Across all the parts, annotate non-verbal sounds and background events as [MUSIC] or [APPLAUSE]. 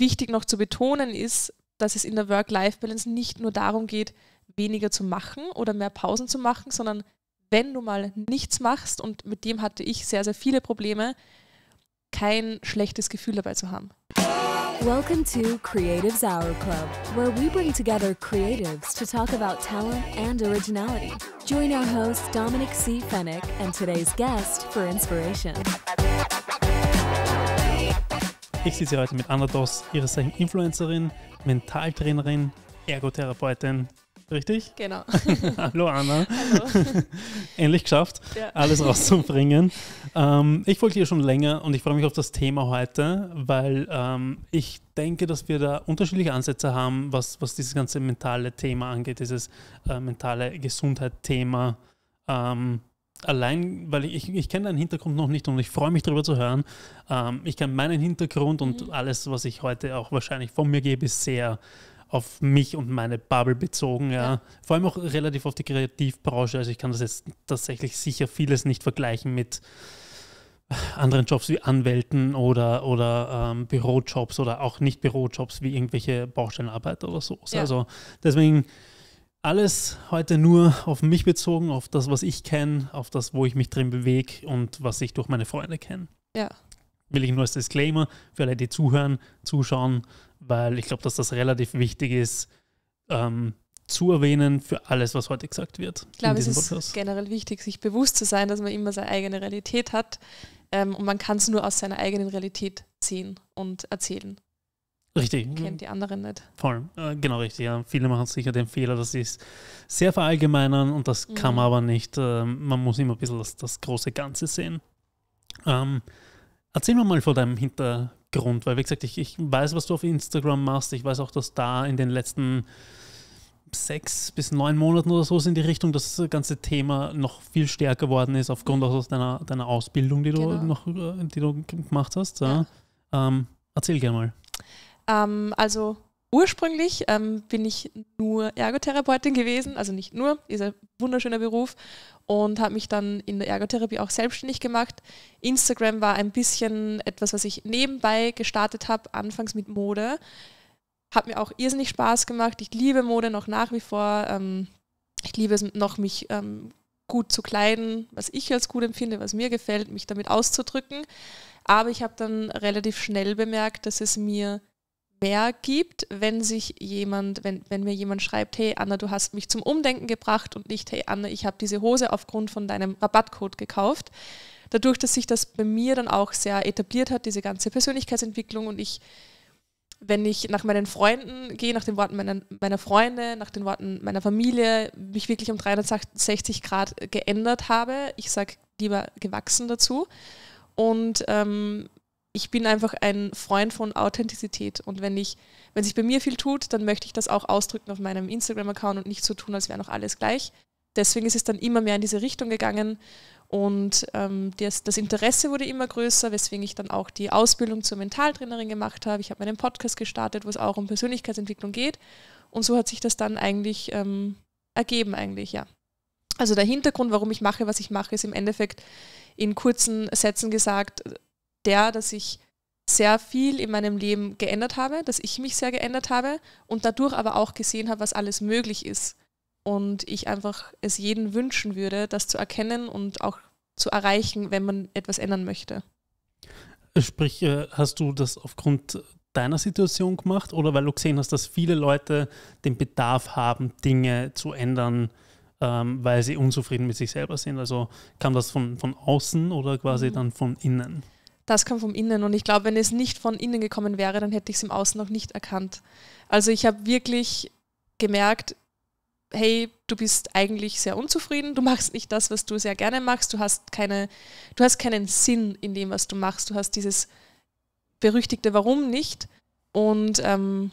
wichtig noch zu betonen ist, dass es in der Work-Life-Balance nicht nur darum geht, weniger zu machen oder mehr Pausen zu machen, sondern wenn du mal nichts machst, und mit dem hatte ich sehr, sehr viele Probleme, kein schlechtes Gefühl dabei zu haben. Welcome to Creatives Hour Club, where we bring together creatives to talk about talent and originality. Join our host Dominic C. Fennick and today's guest for inspiration. Ich sitze heute mit Anna Doss, ihres Influencerin, Mentaltrainerin, Ergotherapeutin. Richtig? Genau. [LAUGHS] Hallo Anna. Hallo. [LAUGHS] Endlich geschafft, ja. alles rauszubringen. ähm, ich folge dir schon länger und ich freue mich auf das Thema heute, weil ähm, ich denke, dass wir da unterschiedliche Ansätze haben, was, was dieses ganze mentale Thema angeht, dieses äh, mentale Gesundheit-Thema. Ähm, allein, weil ich, ich kenne deinen Hintergrund noch nicht und ich freue mich darüber zu hören. Ähm, ich kenne meinen Hintergrund und mhm. alles, was ich heute auch wahrscheinlich von mir gebe, ist sehr auf mich und meine Bubble bezogen. Ja. ja. Vor allem auch relativ auf die Kreativbranche. Also ich kann das jetzt tatsächlich sicher vieles nicht vergleichen mit anderen Jobs wie Anwälten oder, oder ähm, Bürojobs oder auch nicht Bürojobs wie irgendwelche Baustellenarbeiter oder so. Ja. Also deswegen alles heute nur auf mich bezogen, auf das, was ich kenne, auf das, wo ich mich drin bewege und was ich durch meine Freunde kenne. Ja. Will ich nur als Disclaimer für alle, die zuhören, zuschauen, weil ich glaube, dass das relativ wichtig ist, ähm, zu erwähnen für alles, was heute gesagt wird. Ich glaube, es ist Podcast. generell wichtig, sich bewusst zu sein, dass man immer seine eigene Realität hat ähm, und man kann es nur aus seiner eigenen Realität sehen und erzählen. Richtig. Kennt die anderen nicht. Voll, äh, genau richtig. Ja. Viele machen sicher den Fehler, dass sie es sehr verallgemeinern und das mhm. kann man aber nicht. Ähm, man muss immer ein bisschen das, das große Ganze sehen. Ähm, erzähl mir mal von deinem Hintergrund, weil wie gesagt, ich, ich weiß, was du auf Instagram machst. Ich weiß auch, dass da in den letzten sechs bis neun Monaten oder so in die Richtung das ganze Thema noch viel stärker geworden ist, aufgrund mhm. aus deiner, deiner Ausbildung, die du genau. noch äh, die du gemacht hast. Ja. Ja. Ähm, erzähl gerne mal. Ähm, also ursprünglich ähm, bin ich nur Ergotherapeutin gewesen, also nicht nur, ist ein wunderschöner Beruf und habe mich dann in der Ergotherapie auch selbstständig gemacht. Instagram war ein bisschen etwas, was ich nebenbei gestartet habe, anfangs mit Mode. Hat mir auch irrsinnig Spaß gemacht. Ich liebe Mode noch nach wie vor. Ähm, ich liebe es noch, mich ähm, gut zu kleiden, was ich als gut empfinde, was mir gefällt, mich damit auszudrücken. Aber ich habe dann relativ schnell bemerkt, dass es mir mehr gibt, wenn sich jemand, wenn, wenn mir jemand schreibt, hey Anna, du hast mich zum Umdenken gebracht und nicht, hey Anna, ich habe diese Hose aufgrund von deinem Rabattcode gekauft. Dadurch, dass sich das bei mir dann auch sehr etabliert hat, diese ganze Persönlichkeitsentwicklung und ich, wenn ich nach meinen Freunden gehe, nach den Worten meiner, meiner Freunde, nach den Worten meiner Familie, mich wirklich um 360 Grad geändert habe, ich sage lieber gewachsen dazu und ähm, ich bin einfach ein Freund von Authentizität. Und wenn ich, wenn sich bei mir viel tut, dann möchte ich das auch ausdrücken auf meinem Instagram-Account und nicht so tun, als wäre noch alles gleich. Deswegen ist es dann immer mehr in diese Richtung gegangen und ähm, das, das, Interesse wurde immer größer, weswegen ich dann auch die Ausbildung zur Mentaltrainerin gemacht habe. Ich habe meinen Podcast gestartet, wo es auch um Persönlichkeitsentwicklung geht. Und so hat sich das dann eigentlich ähm, ergeben, eigentlich, ja. Also der Hintergrund, warum ich mache, was ich mache, ist im Endeffekt in kurzen Sätzen gesagt, der, dass ich sehr viel in meinem Leben geändert habe, dass ich mich sehr geändert habe und dadurch aber auch gesehen habe, was alles möglich ist. Und ich einfach es jedem wünschen würde, das zu erkennen und auch zu erreichen, wenn man etwas ändern möchte. Sprich, äh, hast du das aufgrund deiner Situation gemacht oder weil du gesehen hast, dass viele Leute den Bedarf haben, Dinge zu ändern, ähm, weil sie unzufrieden mit sich selber sind? Also kam das von, von außen oder quasi mhm. dann von innen? das kam vom Innen. Und ich glaube, wenn es nicht von innen gekommen wäre, dann hätte ich es im Außen noch nicht erkannt. Also ich habe wirklich gemerkt, hey, du bist eigentlich sehr unzufrieden, du machst nicht das, was du sehr gerne machst, du hast keine, du hast keinen Sinn in dem, was du machst, du hast dieses berüchtigte Warum nicht und ähm,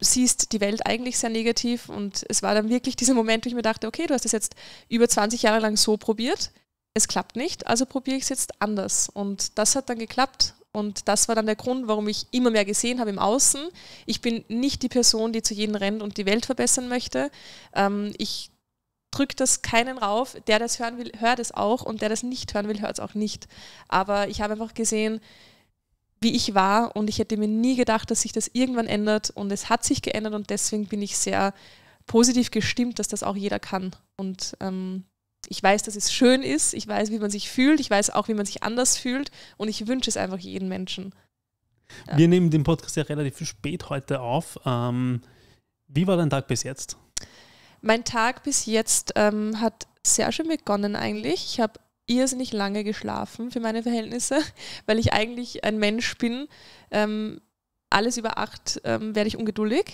siehst die Welt eigentlich sehr negativ und es war dann wirklich dieser Moment, wo ich mir dachte, okay, du hast das jetzt über 20 Jahre lang so probiert, es klappt nicht, also probiere ich es jetzt anders. Und das hat dann geklappt. Und das war dann der Grund, warum ich immer mehr gesehen habe im Außen. Ich bin nicht die Person, die zu jedem rennt und die Welt verbessern möchte. Ähm, ich drücke das keinen rauf. Der, das hören will, hört es auch und der, das nicht hören will, hört es auch nicht. Aber ich habe einfach gesehen, wie ich war und ich hätte mir nie gedacht, dass sich das irgendwann ändert und es hat sich geändert und deswegen bin ich sehr positiv gestimmt, dass das auch jeder kann. Und ähm, ich weiß, dass es schön ist, ich weiß, wie man sich fühlt, ich weiß auch, wie man sich anders fühlt und ich wünsche es einfach jedem Menschen. Ja. Wir nehmen den Podcast ja relativ spät heute auf. Ähm, wie war dein Tag bis jetzt? Mein Tag bis jetzt ähm, hat sehr schön begonnen eigentlich. Ich habe irrsinnig lange geschlafen für meine Verhältnisse, [LAUGHS] weil ich eigentlich ein Mensch bin. Ähm, alles über acht ähm, werde ich ungeduldig.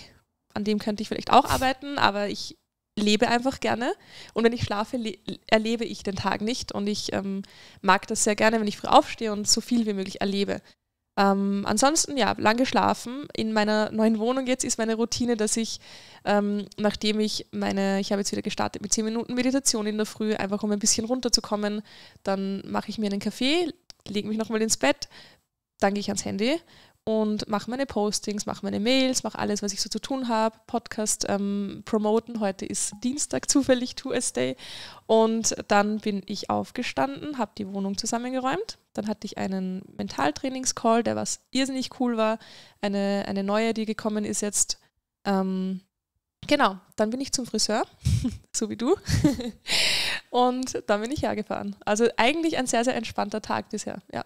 An dem könnte ich vielleicht auch arbeiten, aber ich lebe einfach gerne. Und wenn ich schlafe, erlebe ich den Tag nicht. Und ich ähm, mag das sehr gerne, wenn ich früh aufstehe und so viel wie möglich erlebe. Ähm, ansonsten, ja, lange schlafen. In meiner neuen Wohnung jetzt ist meine Routine, dass ich, ähm, nachdem ich meine, ich habe jetzt wieder gestartet mit 10 Minuten Meditation in der Früh, einfach um ein bisschen runterzukommen, dann mache ich mir einen Kaffee, lege mich nochmal ins Bett, dann gehe ich ans Handy und mache meine Postings, mache meine Mails, mache alles, was ich so zu tun habe. Podcast ähm, promoten. Heute ist Dienstag zufällig Tuesday. Und dann bin ich aufgestanden, habe die Wohnung zusammengeräumt. Dann hatte ich einen Mentaltrainingscall, der was irrsinnig cool war. Eine, eine neue, die gekommen ist jetzt. Ähm, genau, dann bin ich zum Friseur, [LAUGHS] so wie du. [LAUGHS] und dann bin ich hergefahren. Also eigentlich ein sehr, sehr entspannter Tag bisher, ja.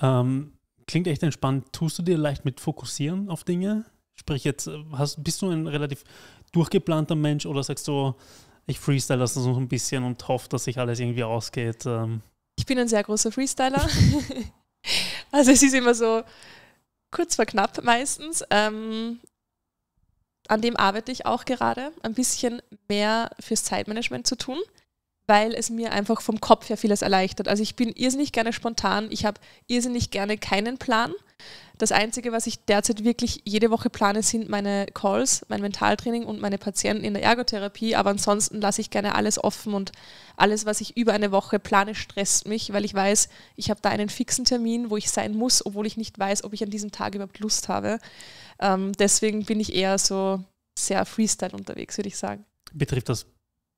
Ähm, Klingt echt entspannt. Tust du dir leicht mit fokussieren auf Dinge? Sprich, jetzt äh, hast, bist du ein relativ durchgeplanter Mensch oder sagst du, ich freestyle das so ein bisschen und hoffe, dass sich alles irgendwie ausgeht? Ähm? Ich bin ein sehr großer Freestyler. [LAUGHS] also es ist immer so kurz vor knapp meistens. Ähm, an dem arbeite ich auch gerade, ein bisschen mehr fürs Zeitmanagement zu tun weil es mir einfach vom Kopf her vieles erleichtert. Also ich bin irrsinnig gerne spontan, ich habe irrsinnig gerne keinen Plan. Das Einzige, was ich derzeit wirklich jede Woche plane, sind meine Calls, mein Mentaltraining und meine Patienten in der Ergotherapie. Aber ansonsten lasse ich gerne alles offen und alles, was ich über eine Woche plane, stresst mich, weil ich weiß, ich habe da einen fixen Termin, wo ich sein muss, obwohl ich nicht weiß, ob ich an diesem Tag überhaupt Lust habe. Ähm, deswegen bin ich eher so sehr Freestyle unterwegs, würde ich sagen. Betrifft das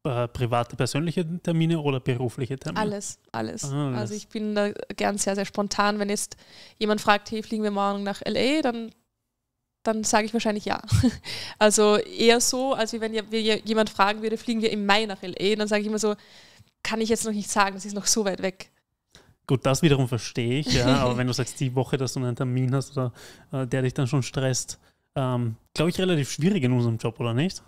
äh, private, persönliche Termine oder berufliche Termine? Alles, alles, ah, alles. Also ich bin da gern sehr, sehr spontan. Wenn jetzt jemand fragt, hey, fliegen wir morgen nach LA, dann dann sage ich wahrscheinlich ja. [LAUGHS] Also eher so, als wenn jemand fragen würde, fliegen wir im Mai nach LA, dann sage ich immer so, kann ich jetzt noch nicht sagen, das ist noch so weit weg. Gut, das wiederum verstehe ich, ja, [LAUGHS] aber wenn du sagst, die Woche, dass du einen Termin hast oder äh, der dich dann schon stresst, ähm, glaube ich, relativ schwierig in unserem Job, oder nicht?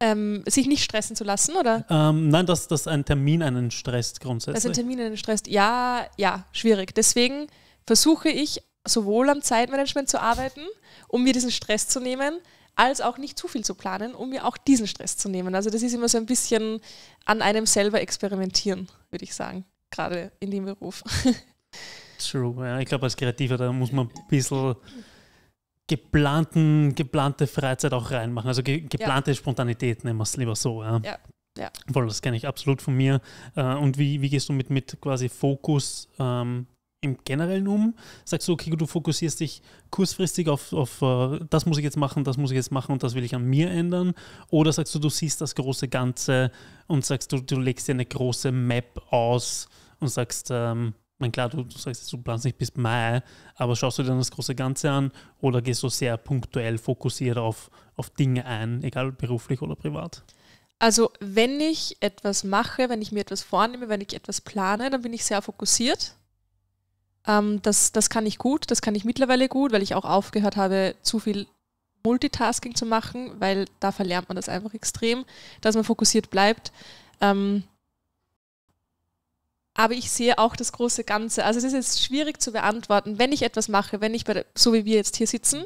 ähm, sich nicht stressen zu lassen, oder? Ähm, nein, dass, dass ein Termin einen stresst grundsätzlich. Dass ein Termin einen stresst, ja, ja, schwierig. Deswegen versuche ich sowohl am Zeitmanagement zu arbeiten, um mir diesen Stress zu nehmen, als auch nicht zu viel zu planen, um mir auch diesen Stress zu nehmen. Also das ist immer so ein bisschen an einem selber experimentieren, würde ich sagen, gerade in dem Beruf. [LAUGHS] True. Ja, ich glaube, als Kreativer, da muss man ein bisschen geplanten, geplante Freizeit auch reinmachen. Also ge geplante ja. Spontanität nennen wir es lieber so. Ja. ja. ja. Voll, das kenne ich absolut von mir. Äh, und wie, wie gehst du mit, mit quasi Fokus ähm, im Generellen um? Sagst du, okay, du fokussierst dich kurzfristig auf, auf äh, das muss ich jetzt machen, das muss ich jetzt machen und das will ich an mir ändern? Oder sagst du, du siehst das große Ganze und sagst du, du legst dir eine große Map aus und sagst, ähm, meine, klar, du, du, sagst, du planst nicht bis Mai, aber schaust du dir dann das große Ganze an oder gehst du sehr punktuell fokussiert auf, auf Dinge ein, egal beruflich oder privat? Also wenn ich etwas mache, wenn ich mir etwas vornehme, wenn ich etwas plane, dann bin ich sehr fokussiert. Ähm, das, das kann ich gut, das kann ich mittlerweile gut, weil ich auch aufgehört habe, zu viel Multitasking zu machen, weil da verlernt man das einfach extrem, dass man fokussiert bleibt. Ähm, aber ich sehe auch das große Ganze. Also es ist jetzt schwierig zu beantworten, wenn ich etwas mache, wenn ich, der, so wie wir jetzt hier sitzen,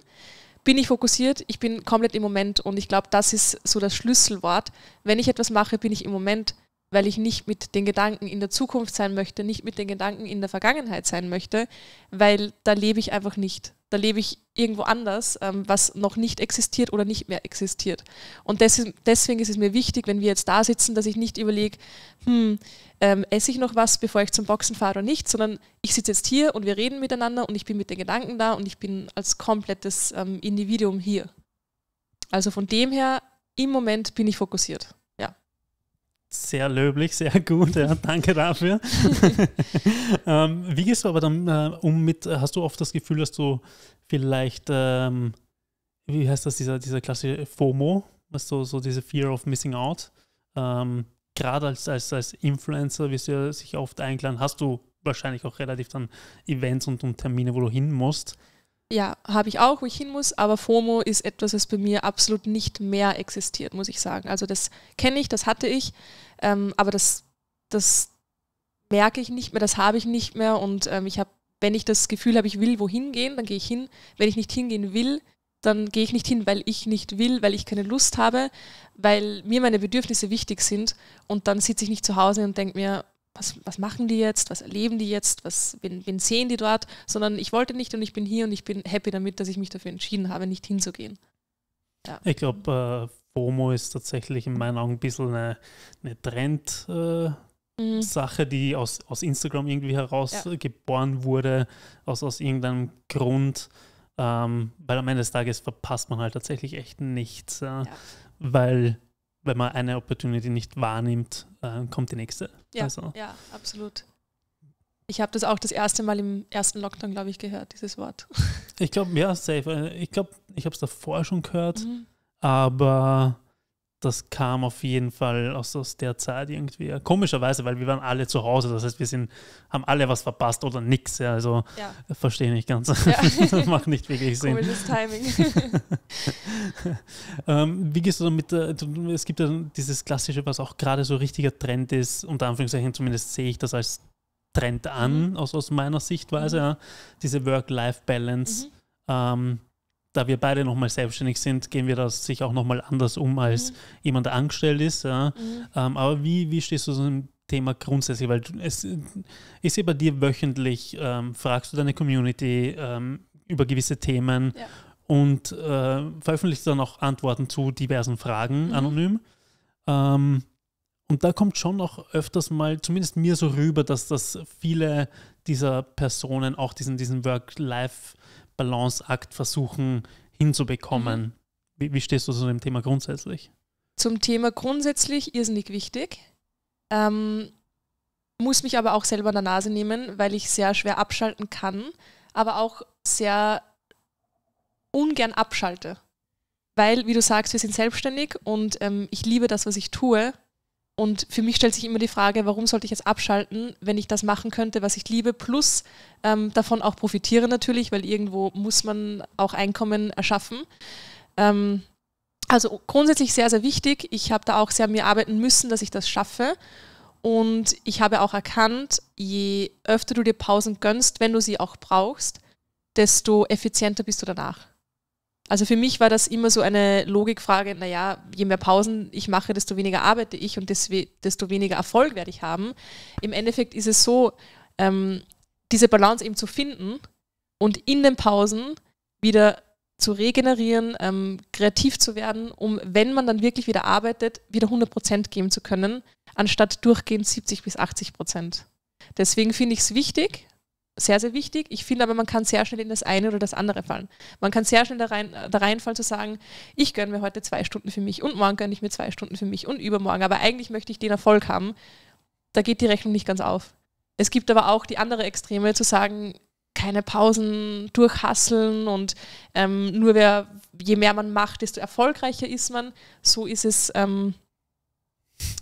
bin ich fokussiert, ich bin komplett im Moment und ich glaube, das ist so das Schlüsselwort. Wenn ich etwas mache, bin ich im Moment, weil ich nicht mit den Gedanken in der Zukunft sein möchte, nicht mit den Gedanken in der Vergangenheit sein möchte, weil da lebe ich einfach nicht. Da lebe ich irgendwo anders, ähm, was noch nicht existiert oder nicht mehr existiert. Und deswegen ist es mir wichtig, wenn wir jetzt da sitzen, dass ich nicht überlege, hm, ähm, esse ich noch was, bevor ich zum Boxen fahre oder nicht, sondern ich sitze jetzt hier und wir reden miteinander und ich bin mit den Gedanken da und ich bin als komplettes ähm, Individuum hier. Also von dem her, im Moment bin ich fokussiert. Sehr löblich, sehr gut. Ja, [LAUGHS] danke dafür. [LAUGHS] ähm, wie gehst du aber dann äh, um mit, hast du oft das Gefühl, dass du vielleicht, ähm, wie heißt das, dieser, dieser klassische FOMO, was so, so diese Fear of Missing Out, ähm, gerade als, als, als Influencer, wie sie sich oft einklagen, hast du wahrscheinlich auch relativ dann Events und, und Termine, wo du hin musst. Ja, habe ich auch, wo ich hin muss, aber FOMO ist etwas, was bei mir absolut nicht mehr existiert, muss ich sagen. Also das kenne ich, das hatte ich, ähm, aber das, das merke ich nicht mehr, das habe ich nicht mehr und ähm, ich habe, wenn ich das Gefühl habe, ich will wohin gehen, dann gehe ich hin. Wenn ich nicht hingehen will, dann gehe ich nicht hin, weil ich nicht will, weil ich keine Lust habe, weil mir meine Bedürfnisse wichtig sind. Und dann sitze ich nicht zu Hause und denke mir, was, was, machen die jetzt, was erleben die jetzt, was, wen, wen sehen die dort, sondern ich wollte nicht und ich bin hier und ich bin happy damit, dass ich mich dafür entschieden habe, nicht hinzugehen. Ja. Ich glaube, äh, FOMO ist tatsächlich in meinen Augen ein bisschen eine, eine Trend-Sache, äh, mhm. die aus, aus Instagram irgendwie herausgeboren ja. wurde, aus, aus irgendeinem Grund. Ähm, weil am Ende des Tages verpasst man halt tatsächlich echt nichts, äh, ja. weil wenn man eine Opportunity nicht wahrnimmt, äh, kommt die nächste. Ja, also. ja absolut. Ich habe das auch das erste Mal im ersten Lockdown, glaube ich, gehört, dieses Wort. Ich glaube, ja, safe. Äh, ich glaube, ich habe es davor schon gehört, mhm. aber das kam auf jeden Fall aus, aus der Zeit irgendwie. Komischerweise, weil wir waren alle zu Hause. Das heißt, wir sind, haben alle was verpasst oder nichts. Ja, also ja. Äh, verstehe nicht ganz. Ja. [LAUGHS] Macht nicht wirklich Sinn. Komisches Timing. [LAUGHS] ähm, wie gehst du damit? Es gibt ja dieses klassische, was auch gerade so richtiger Trend ist, unter Anführungszeichen zumindest sehe ich das als Trend an, mhm. aus, aus meiner Sichtweise. Mhm. Ja. Diese Work-Life-Balance. Mhm. Ähm, da wir beide nochmal selbstständig sind, gehen wir das sich auch nochmal anders um, als mhm. jemand, der angestellt ist. Ja. Mhm. Ähm, aber wie, wie stehst du so einem Thema grundsätzlich? Weil es ist ja bei dir wöchentlich, ähm, fragst du deine Community ähm, über gewisse Themen ja. und äh, veröffentlichst dann auch Antworten zu diversen Fragen mhm. anonym. Ähm, und da kommt schon auch öfters mal, zumindest mir so rüber, dass das viele dieser Personen auch diesen, diesen Work-Life- Balanceakt versuchen hinzubekommen. Mhm. Wie, wie, stehst du zu dem Thema grundsätzlich? Zum Thema grundsätzlich irrsinnig wichtig. Ähm, muss mich aber auch selber an der Nase nehmen, weil ich sehr schwer abschalten kann, aber auch sehr ungern abschalte. Weil, wie du sagst, wir sind selbstständig und ähm, ich liebe das, was ich tue und für mich stellt sich immer die Frage, warum sollte ich jetzt abschalten, wenn ich das machen könnte, was ich liebe, plus ähm, davon auch profitiere natürlich, weil irgendwo muss man auch Einkommen erschaffen. Ähm, also grundsätzlich sehr, sehr wichtig. Ich habe da auch sehr an mir arbeiten müssen, dass ich das schaffe. Und ich habe auch erkannt, je öfter du dir Pausen gönnst, wenn du sie auch brauchst, desto effizienter bist du danach. Also für mich war das immer so eine Logikfrage, naja, je mehr Pausen ich mache, desto weniger arbeite ich und desto weniger Erfolg werde ich haben. Im Endeffekt ist es so, ähm, diese Balance eben zu finden und in den Pausen wieder zu regenerieren, ähm, kreativ zu werden, um, wenn man dann wirklich wieder arbeitet, wieder 100 Prozent geben zu können, anstatt durchgehend 70 bis 80 Prozent. Deswegen finde ich es wichtig, sehr, sehr wichtig. Ich finde aber, man kann sehr schnell in das eine oder das andere fallen. Man kann sehr schnell da, rein, da reinfallen zu sagen, ich gönne mir heute zwei Stunden für mich und morgen gönne ich mir zwei Stunden für mich und übermorgen. Aber eigentlich möchte ich den Erfolg haben. Da geht die Rechnung nicht ganz auf. Es gibt aber auch die andere Extreme zu sagen, keine Pausen, durchhasseln und ähm, nur wer, je mehr man macht, desto erfolgreicher ist man. So ist es ähm,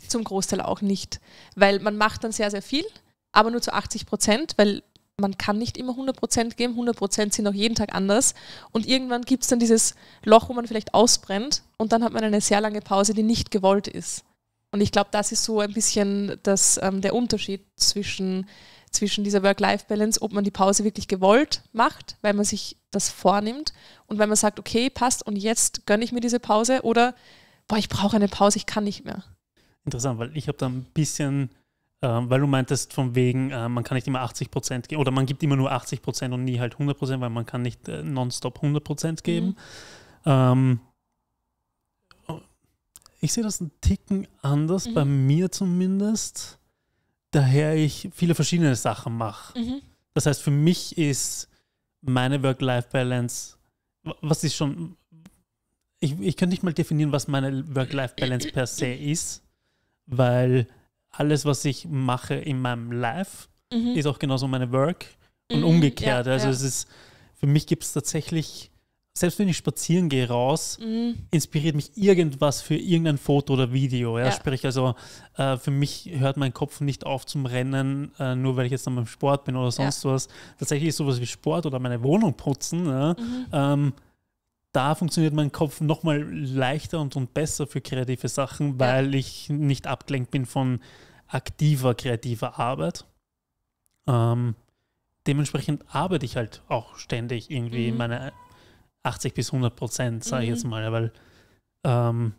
zum Großteil auch nicht. Weil man macht dann sehr, sehr viel, aber nur zu 80 Prozent, weil man kann nicht immer 100% geben, 100% sind auch jeden Tag anders. Und irgendwann gibt es dann dieses Loch, wo man vielleicht ausbrennt und dann hat man eine sehr lange Pause, die nicht gewollt ist. Und ich glaube, das ist so ein bisschen das, ähm, der Unterschied zwischen, zwischen dieser Work-Life-Balance, ob man die Pause wirklich gewollt macht, weil man sich das vornimmt und weil man sagt, okay, passt und jetzt gönne ich mir diese Pause oder, boah, ich brauche eine Pause, ich kann nicht mehr. Interessant, weil ich habe da ein bisschen ähm, weil du meintest, von wegen, äh, man kann nicht immer 80 Prozent geben oder man gibt immer nur 80 Prozent und nie halt 100 Prozent, weil man kann nicht äh, nonstop 100 Prozent mhm. geben. Mhm. Ähm, ich sehe das einen Ticken anders, mhm. bei mir zumindest, daher ich viele verschiedene Sachen mache. Mhm. Das heißt, für mich ist meine Work-Life-Balance, was ist schon, ich, ich könnte nicht mal definieren, was meine Work-Life-Balance per se ist, weil alles, was ich mache in meinem Life, mhm. ist auch genauso meine Work und mhm, umgekehrt. Ja, also ja. es ist, für mich gibt es tatsächlich, selbst wenn ich spazieren gehe raus, mhm. inspiriert mich irgendwas für irgendein Foto oder Video. Ja? Sprich, also äh, für mich hört mein Kopf nicht auf zum Rennen, äh, nur weil ich jetzt an meinem Sport bin oder sonst was. Tatsächlich ist sowas wie Sport oder meine Wohnung putzen. Mhm. Ähm, da funktioniert mein Kopf nochmal leichter und, und besser für kreative Sachen, weil ja. ich nicht abgelenkt bin von aktiver kreativer Arbeit. Ähm, dementsprechend arbeite ich halt auch ständig irgendwie mhm. meine 80 bis 100 Prozent, sage ich mhm. jetzt mal, weil ähm,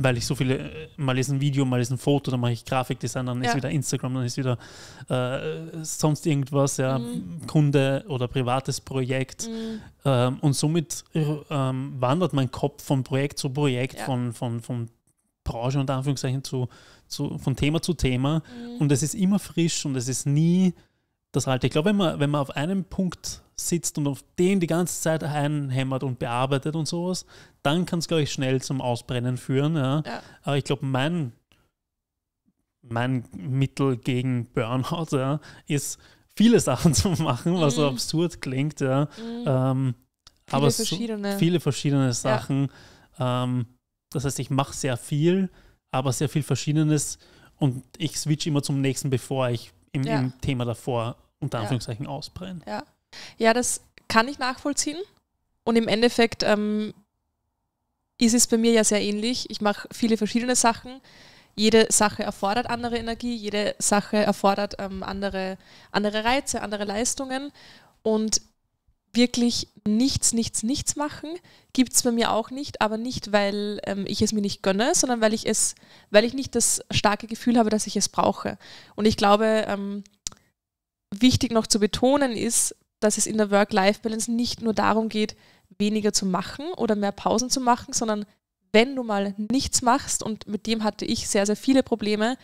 weil ich so viele, äh, mal ist ein Video, mal ist ein Foto, dann mache ich Grafikdesign, dann ja. ist wieder Instagram, dann ist wieder äh, sonst irgendwas, ja, mhm. Kunde oder privates Projekt. Mhm. Ähm, und somit äh, ähm, wandert mein Kopf von Projekt zu Projekt, ja. von, von, von Branche und Anführungszeichen zu, zu, von Thema zu Thema. Mhm. Und es ist immer frisch und es ist nie das Alte. Ich glaube, wenn man, wenn man auf einem Punkt sitzt und auf den die ganze Zeit einhämmert und bearbeitet und sowas, dann kann es, glaube ich, schnell zum Ausbrennen führen. Ja. ja. Aber ich glaube, mein, mein Mittel gegen Burnout ja, ist, viele [LAUGHS] Sachen zu machen, was mhm. so absurd klingt. Ja. Mhm. Ähm, viele aber verschiedene. viele verschiedene Sachen. Ja. Ähm, das heißt, ich mache sehr viel, aber sehr viel Verschiedenes und ich switch immer zum nächsten, bevor ich im, ja. im Thema davor unter Anführungszeichen ja. ausbrenne. Ja. Ja, das kann ich nachvollziehen. Und im Endeffekt ähm, ist es bei mir ja sehr ähnlich. Ich mache viele verschiedene Sachen. Jede Sache erfordert andere Energie, jede Sache erfordert ähm, andere, andere Reize, andere Leistungen. Und wirklich nichts, nichts, nichts machen, gibt es bei mir auch nicht, aber nicht, weil ähm, ich es mir nicht gönne, sondern weil ich es, weil ich nicht das starke Gefühl habe, dass ich es brauche. Und ich glaube, ähm, wichtig noch zu betonen ist, dass es in der Work-Life-Balance nicht nur darum geht, weniger zu machen oder mehr Pausen zu machen, sondern wenn du mal nichts machst, und mit dem hatte ich sehr, sehr viele Probleme,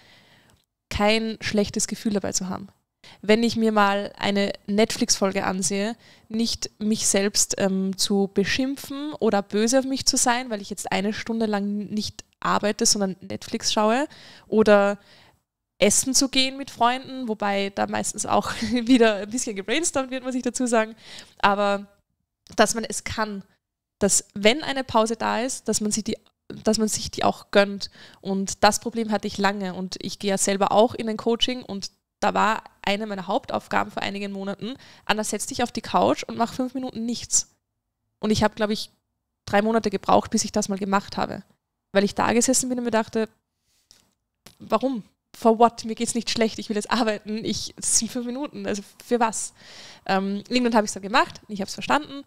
kein schlechtes Gefühl dabei zu haben. Wenn ich mir mal eine Netflix-Folge ansehe, nicht mich selbst ähm, zu beschimpfen oder böse auf mich zu sein, weil ich jetzt eine Stunde lang nicht arbeite, sondern Netflix schaue oder essen zu gehen mit Freunden, wobei da meistens auch [LAUGHS] wieder ein bisschen gebrainstormt wird, muss ich dazu sagen. Aber dass man es kann, dass wenn eine Pause da ist, dass man sich die dass man sich die auch gönnt. Und das Problem hatte ich lange. Und ich gehe ja selber auch in ein Coaching und da war eine meiner Hauptaufgaben vor einigen Monaten, Anna, setz dich auf die Couch und mach fünf Minuten nichts. Und ich habe, glaube ich, drei Monate gebraucht, bis ich das mal gemacht habe. Weil ich da gesessen bin und mir dachte, warum? for what, mir geht's nicht schlecht, ich will jetzt arbeiten, ich ziehe fünf Minuten, also für was? Ähm, irgendwann habe ich es dann gemacht, ich habe es verstanden,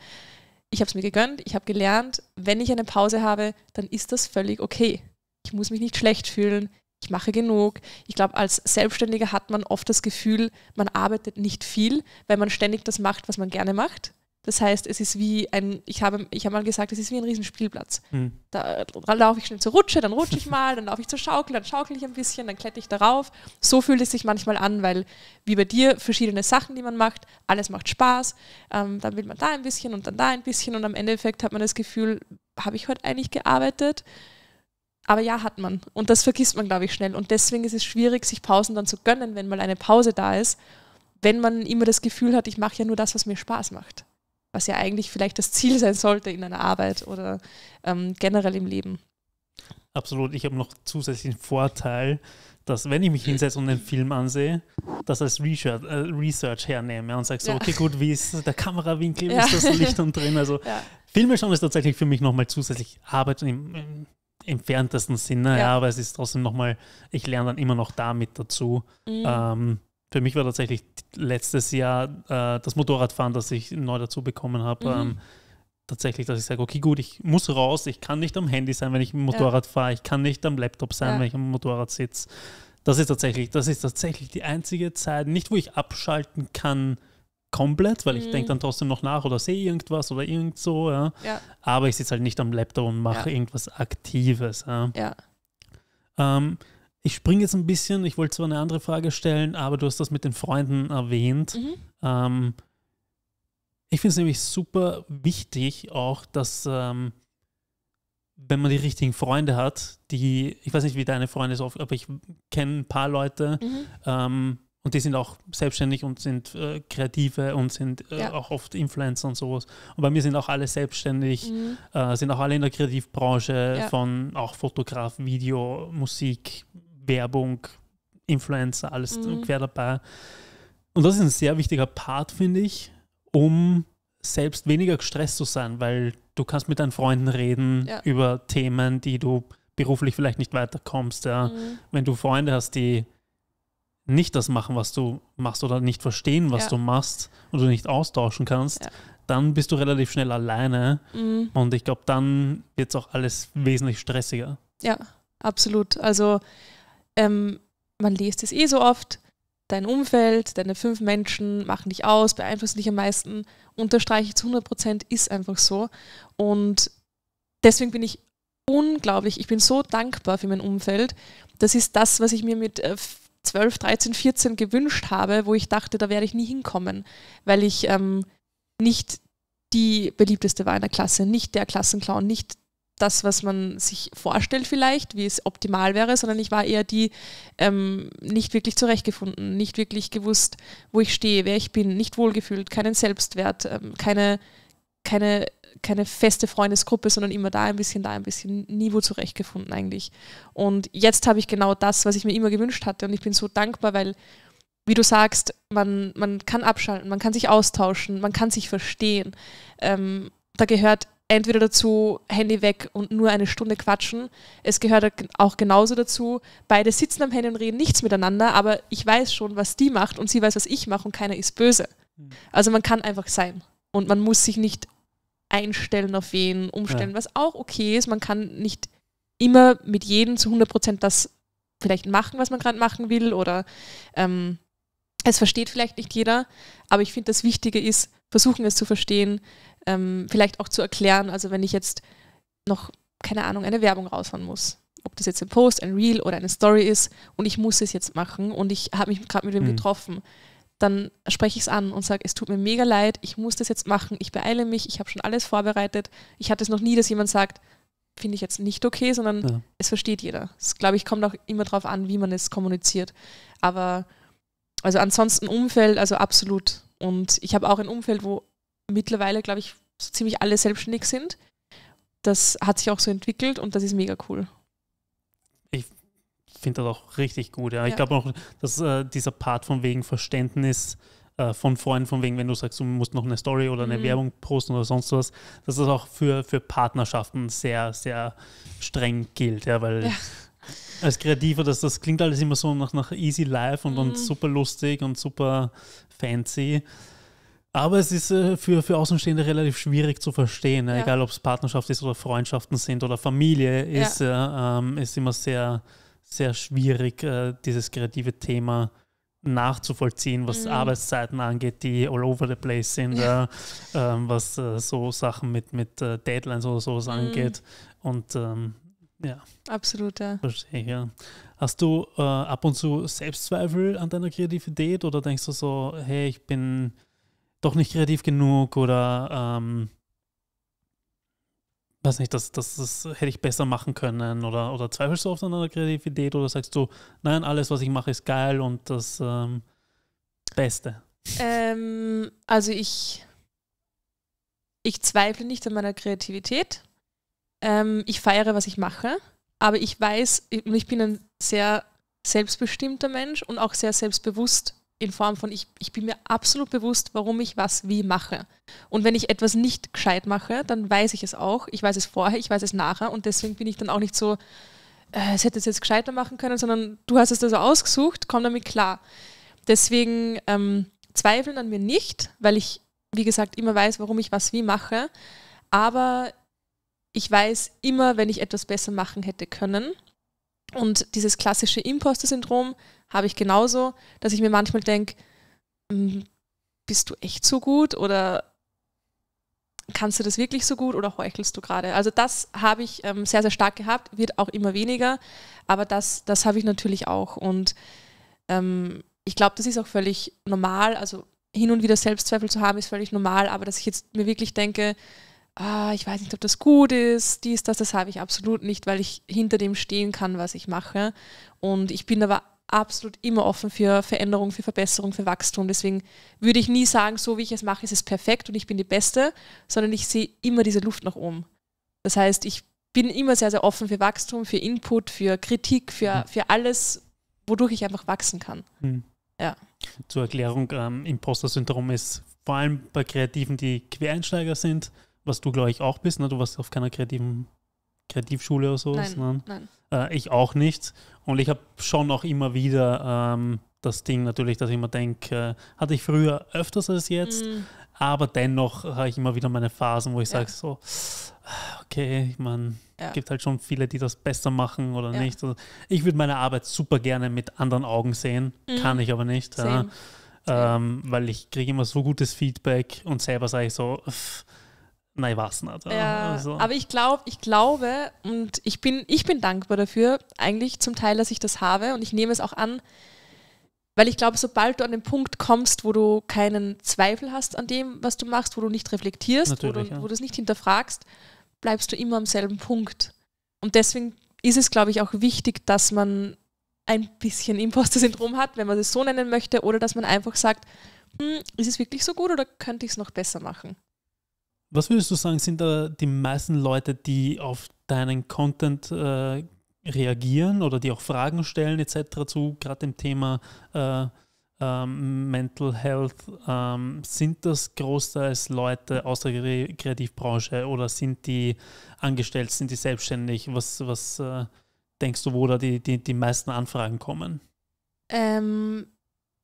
ich habe es mir gegönnt, ich habe gelernt, wenn ich eine Pause habe, dann ist das völlig okay. Ich muss mich nicht schlecht fühlen, ich mache genug. Ich glaube, als Selbstständiger hat man oft das Gefühl, man arbeitet nicht viel, weil man ständig das macht, was man gerne macht. Das heißt, es ist wie ein, ich habe ich hab mal gesagt, es ist wie ein Riesenspielplatz. Mhm. Da, da laufe ich schnell zur Rutsche, dann rutsche ich mal, dann laufe ich zur Schaukel, dann schaukel ich ein bisschen, dann klette ich darauf. So fühlt es sich manchmal an, weil wie bei dir verschiedene Sachen, die man macht, alles macht Spaß. Ähm, dann will man da ein bisschen und dann da ein bisschen und am Endeffekt hat man das Gefühl, habe ich heute eigentlich gearbeitet? Aber ja, hat man. Und das vergisst man, glaube ich, schnell. Und deswegen ist es schwierig, sich Pausen dann zu gönnen, wenn mal eine Pause da ist, wenn man immer das Gefühl hat, ich mache ja nur das, was mir Spaß macht was ja eigentlich vielleicht das Ziel sein sollte in einer Arbeit oder ähm, generell im Leben. Absolut. Ich habe noch zusätzlichen Vorteil, dass wenn ich mich hinsetze und einen Film ansehe, das als Research, äh, Research hernehme und sage so, ja. okay gut, wie ist der Kamerawinkel, wie ja. ist das Licht und drin? Also ja. Filme schauen ist tatsächlich für mich nochmal zusätzlich Arbeit im, im entferntesten Sinne, ja. aber es ist trotzdem nochmal, ich lerne dann immer noch da mit dazu. Mhm. Ähm, für mich war tatsächlich letztes Jahr äh, das Motorradfahren, das ich neu dazu bekommen habe, mhm. ähm, tatsächlich, dass ich sage, okay, gut, ich muss raus, ich kann nicht am Handy sein, wenn ich im Motorrad ja. fahre, ich kann nicht am Laptop sein, ja. wenn ich am Motorrad sitze. Das ist tatsächlich, das ist tatsächlich die einzige Zeit, nicht wo ich abschalten kann komplett, weil mhm. ich denke dann trotzdem noch nach oder sehe irgendwas oder irgend so, ja. Aber ich sitze halt nicht am Laptop und mache irgendwas Aktives. Ja. Ähm, ich springe jetzt ein bisschen, ich wollte zwar eine andere Frage stellen, aber du hast das mit den Freunden erwähnt. Mhm. Ähm, ich finde es nämlich super wichtig auch, dass ähm, wenn man die richtigen Freunde hat, die, ich weiß nicht, wie deine Freunde ist, aber ich kenne ein paar Leute mhm. ähm, und die sind auch selbstständig und sind äh, Kreative und sind äh, ja. auch oft Influencer und sowas. Und bei mir sind auch alle selbstständig, mhm. äh, sind auch alle in der Kreativbranche ja. von auch Fotograf, Video, Musik, Werbung, Influencer, alles mhm. quer dabei. Und das ist ein sehr wichtiger Part, finde ich, um selbst weniger gestresst zu sein, weil du kannst mit deinen Freunden reden ja. über Themen, die du beruflich vielleicht nicht weiterkommst. Ja. Mhm. Wenn du Freunde hast, die nicht das machen, was du machst oder nicht verstehen, was ja. du machst und du nicht austauschen kannst, ja. dann bist du relativ schnell alleine mhm. und ich glaube, dann wird es auch alles wesentlich stressiger. Ja, absolut. Also ähm, man liest es eh so oft, dein Umfeld, deine fünf Menschen machen dich aus, beeinflussen dich am meisten, unterstreiche ich zu 100 Prozent, ist einfach so. Und deswegen bin ich unglaublich, ich bin so dankbar für mein Umfeld. Das ist das, was ich mir mit 12, 13, 14 gewünscht habe, wo ich dachte, da werde ich nie hinkommen, weil ich ähm, nicht die beliebteste war in der Klasse, nicht der Klassenclown, nicht das, was man sich vorstellt vielleicht, wie es optimal wäre, sondern ich war eher die ähm, nicht wirklich zurechtgefunden, nicht wirklich gewusst, wo ich stehe, wer ich bin, nicht wohlgefühlt, keinen Selbstwert, ähm, keine, keine, keine feste Freundesgruppe, sondern immer da ein bisschen, da ein bisschen, nie wo zurechtgefunden eigentlich. Und jetzt habe ich genau das, was ich mir immer gewünscht hatte und ich bin so dankbar, weil wie du sagst, man, man kann abschalten, man kann sich austauschen, man kann sich verstehen. Ähm, da gehört entweder dazu Handy weg und nur eine Stunde quatschen. Es gehört auch genauso dazu, beide sitzen am Handy und reden nichts miteinander, aber ich weiß schon, was die macht und sie weiß, was ich mache und keiner ist böse. Hm. Also man kann einfach sein und man muss sich nicht einstellen auf wen, umstellen, ja. was auch okay ist. Man kann nicht immer mit jedem zu 100 das vielleicht machen, was man gerade machen will oder ähm, es versteht vielleicht nicht jeder, aber ich finde, das Wichtige ist, versuchen es zu verstehen, ähm, vielleicht auch zu erklären. Also wenn ich jetzt noch, keine Ahnung, eine Werbung raushauen muss, ob das jetzt ein Post, ein Reel oder eine Story ist und ich muss es jetzt machen und ich habe mich gerade mit dem mhm. getroffen, dann spreche ich es an und sage, es tut mir mega leid, ich muss das jetzt machen, ich beeile mich, ich habe schon alles vorbereitet. Ich hatte es noch nie, dass jemand sagt, finde ich jetzt nicht okay, sondern ja. es versteht jeder. Es, glaube ich, kommt auch immer darauf an, wie man es kommuniziert. Aber also ansonsten Umfeld, also absolut. Und ich habe auch ein Umfeld, wo mittlerweile, glaube ich, so ziemlich alle selbstständig sind. Das hat sich auch so entwickelt und das ist mega cool. Ich finde das auch richtig gut. Ja. ja. Ich glaube auch, dass äh, dieser Part von wegen Verständnis äh, von Freunden, von wegen, wenn du sagst, du musst noch eine Story oder eine mhm. Werbung posten oder sonst was, dass das auch für, für Partnerschaften sehr, sehr streng gilt. Ja, weil ja als Kreativer, dass das klingt alles immer so nach, nach easy life und, mhm. und super lustig und super fancy. Aber es ist äh, für, für Außenstehende relativ schwierig zu verstehen, ne? ja. egal ob es Partnerschaft ist oder Freundschaften sind oder Familie, ist, ja. ähm, ist immer sehr, sehr schwierig, äh, dieses kreative Thema nachzuvollziehen, was mhm. Arbeitszeiten angeht, die all over the place sind, ja. äh, was äh, so Sachen mit, mit äh, Deadlines oder sowas mhm. angeht. Und ähm, ja. Absolut, ja. Verstehe, ja. Hast du äh, ab und zu Selbstzweifel an deiner Kreativität oder denkst du so, hey, ich bin doch nicht kreativ genug oder ähm, weiß nicht, das, das, das hätte ich besser machen können oder, oder zweifelst du oft an deiner Kreativität oder sagst du, nein, alles, was ich mache, ist geil und das ähm, Beste? Ähm, also ich, ich zweifle nicht an meiner Kreativität ähm, ich feiere, was ich mache, aber ich weiß, und ich bin ein sehr selbstbestimmter Mensch und auch sehr selbstbewusst in Form von, ich, ich bin mir absolut bewusst, warum ich was wie mache. Und wenn ich etwas nicht gescheit mache, dann weiß ich es auch. Ich weiß es vorher, ich weiß es nachher und deswegen bin ich dann auch nicht so, äh, es hätte es jetzt gescheiter machen können, sondern du hast es also ausgesucht, komm damit klar. Deswegen ähm, zweifeln an mir nicht, weil ich, wie gesagt, immer weiß, warum ich was wie mache. Aber ich weiß immer, wenn ich etwas besser machen hätte können. Und dieses klassische Imposter-Syndrom habe ich genauso, dass ich mir manchmal denke, hm, bist du echt so gut oder kannst du das wirklich so gut oder heuchelst du gerade? Also das habe ich ähm, sehr, sehr stark gehabt, wird auch immer weniger, aber das, das habe ich natürlich auch. Und ähm, ich glaube, das ist auch völlig normal. Also hin und wieder Selbstzweifel zu haben, ist völlig normal, aber dass ich jetzt mir wirklich denke, ah, ich weiß nicht, ob das gut ist, dies, das, das habe ich absolut nicht, weil ich hinter dem stehen kann, was ich mache. Und ich bin aber absolut immer offen für Veränderung, für Verbesserung, für Wachstum. Deswegen würde ich nie sagen, so wie ich es mache, ist es perfekt und ich bin die Beste, sondern ich sehe immer diese Luft nach oben. Das heißt, ich bin immer sehr, sehr offen für Wachstum, für Input, für Kritik, für, mhm. für alles, wodurch ich einfach wachsen kann. Mhm. Ja. Zur Erklärung, ähm, Imposter-Syndrom ist vor allem bei Kreativen, die Quereinsteiger sind, was du, glaube ich, auch bist. Ne? Du warst auf keiner kreativen Kreativschule oder so. Nein, ne? nein. Äh, ich auch nicht. Und ich habe schon auch immer wieder ähm, das Ding natürlich, dass ich immer denke, äh, hatte ich früher öfters als jetzt, mm. aber dennoch habe ich immer wieder meine Phasen, wo ich ja. sage so, ah, okay, ich meine, ja. gibt halt schon viele, die das besser machen oder ja. nicht. Also, ich würde meine Arbeit super gerne mit anderen Augen sehen, mm. kann ich aber nicht. Ähm, weil ich kriege immer so gutes Feedback und selber sage ich so, pff, Nein, war es nicht. Ja, also. Aber ich glaube, ich glaube und ich bin, ich bin dankbar dafür, eigentlich zum Teil, dass ich das habe und ich nehme es auch an, weil ich glaube, sobald du an den Punkt kommst, wo du keinen Zweifel hast an dem, was du machst, wo du nicht reflektierst, Natürlich, wo du, ja. es nicht hinterfragst, bleibst du immer am selben Punkt. Und deswegen ist es, glaube ich, auch wichtig, dass man ein bisschen Imposter-Syndrom hat, wenn man es so nennen möchte, oder dass man einfach sagt, hm, ist es wirklich so gut oder könnte ich es noch besser machen? Was würdest du sagen, sind da die meisten Leute, die auf deinen Content äh, reagieren oder die auch Fragen stellen etc. zu, gerade dem Thema äh, ähm, Mental Health, ähm, sind das großteils Leute aus der Re Kreativbranche oder sind die angestellt, sind die selbstständig? Was, was äh, denkst du, wo da die, die, die meisten Anfragen kommen? Ähm,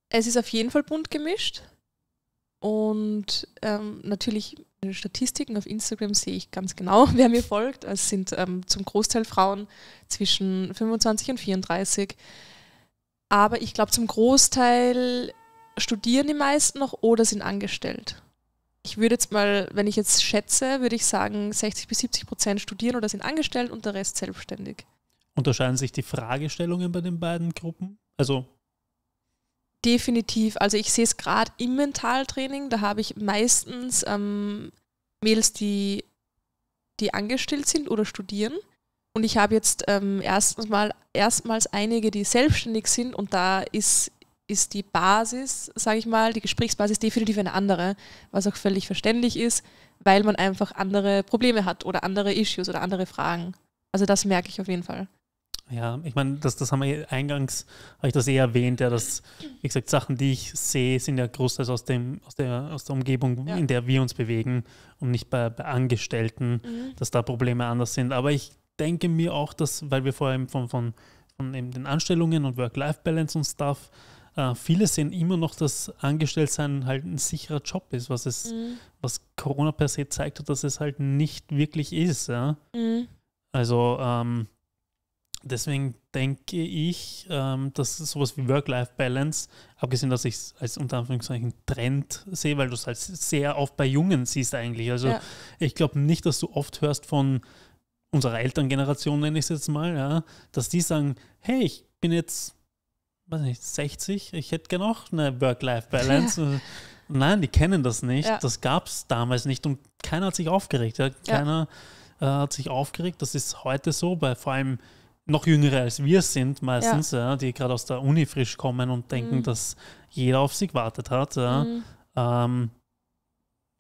es ist auf jeden Fall bunt gemischt. Und ähm, natürlich Statistiken auf Instagram sehe ich ganz genau, [LAUGHS] wer mir folgt. Es sind ähm, zum Großteil Frauen zwischen 25 und 34. Aber ich glaube, zum Großteil studieren die meisten noch oder sind angestellt. Ich würde jetzt mal, wenn ich jetzt schätze, würde ich sagen, 60 bis 70 Prozent studieren oder sind angestellt und der Rest selbstständig. Unterscheiden sich die Fragestellungen bei den beiden Gruppen? Also Definitiv. Also ich sehe es gerade im Mentaltraining, da habe ich meistens ähm, Mädels, die, die angestellt sind oder studieren. Und ich habe jetzt ähm, erstens mal, erstmals einige, die selbstständig sind und da ist, ist die Basis, sage ich mal, die Gesprächsbasis definitiv eine andere, was auch völlig verständlich ist, weil man einfach andere Probleme hat oder andere Issues oder andere Fragen. Also das merke ich auf jeden Fall. Ja, ich meine, das, das haben wir eh eingangs, habe ich das eh erwähnt, ja, dass, wie gesagt, Sachen, die ich sehe, sind ja großteils aus, dem, aus, der, aus der Umgebung, ja. in der wir uns bewegen und nicht bei, bei Angestellten, mhm. dass da Probleme anders sind. Aber ich denke mir auch, dass, weil wir vorher von, von, von eben den Anstellungen und Work-Life-Balance und Stuff, äh, viele sehen immer noch, dass Angestelltsein halt ein sicherer Job ist, was, es, mhm. was Corona per se zeigt, hat, dass es halt nicht wirklich ist. Ja? Mhm. Also, ähm, deswegen denke ich, ähm, dass sowas wie Work-Life-Balance, abgesehen, dass ich es als unter Anführungszeichen Trend sehe, weil du es halt sehr oft bei Jungen siehst eigentlich. Also ja. ich glaube nicht, dass du oft hörst von unserer Elterngeneration, nenne ich es jetzt mal, ja, dass die sagen, hey, ich bin jetzt, weiß nicht, 60, ich hätte gerne auch eine Work-Life-Balance. [LAUGHS] Ja. Nein, die kennen das nicht. Ja. Das gab es damals nicht und keiner hat sich aufgeregt. Keiner äh, hat sich aufgeregt. Das ist heute so, bei vor allem noch jüngere als wir sind meistens, ja. Ja, die gerade aus der Uni frisch kommen und denken, mhm. dass jeder auf sie gewartet hat. Ja. Mhm. Ähm,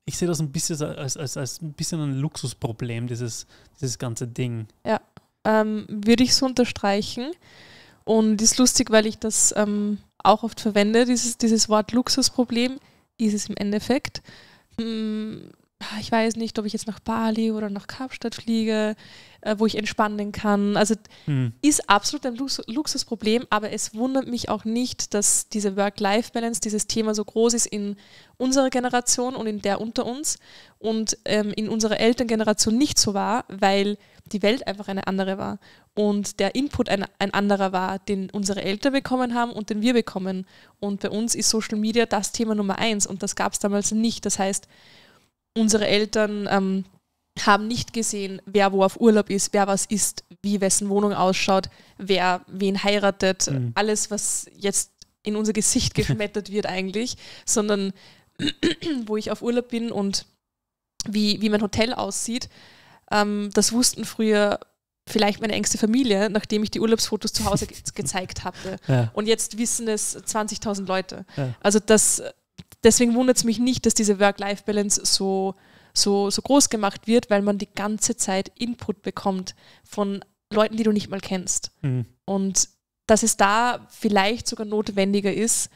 ich sehe das ein bisschen als, als, als ein bisschen ein Luxusproblem, dieses, dieses ganze Ding. Ja, ähm, würde ich so unterstreichen. Und ist lustig, weil ich das ähm, auch oft verwende, dieses, dieses Wort Luxusproblem ist es im Endeffekt. Hm, Ah, ich weiß nicht, ob ich jetzt nach Bali oder nach Kapstadt fliege, äh, wo ich entspannen kann. Also hm. ist absolut ein Lux Luxusproblem, aber es wundert mich auch nicht, dass diese Work-Life-Balance, dieses Thema so groß ist in unserer Generation und in der unter uns und ähm, in unserer Elterngeneration nicht so war, weil die Welt einfach eine andere war und der Input ein, ein anderer war, den unsere Eltern bekommen haben und den wir bekommen. Und bei uns ist Social Media das Thema Nummer eins und das gab es damals nicht. Das heißt, unsere Eltern ähm, haben nicht gesehen, wer wo auf Urlaub ist, wer was isst, wie wessen Wohnung ausschaut, wer wen heiratet, mhm. alles, was jetzt in unser Gesicht [LAUGHS] geschmettert wird eigentlich, sondern [CLEARS THROAT] wo ich auf Urlaub bin und wie, wie mein Hotel aussieht, ähm, das wussten früher vielleicht meine engste Familie, nachdem ich die Urlaubsfotos zu Hause ge [LAUGHS] gezeigt hatte. Ja. Und jetzt wissen es 20.000 Leute. Ja. Also das deswegen wundert es mich nicht, dass diese Work-Life-Balance so, so, so groß gemacht wird, weil man die ganze Zeit Input bekommt von Leuten, die du nicht mal kennst. Mhm. Und dass es da vielleicht sogar notwendiger ist,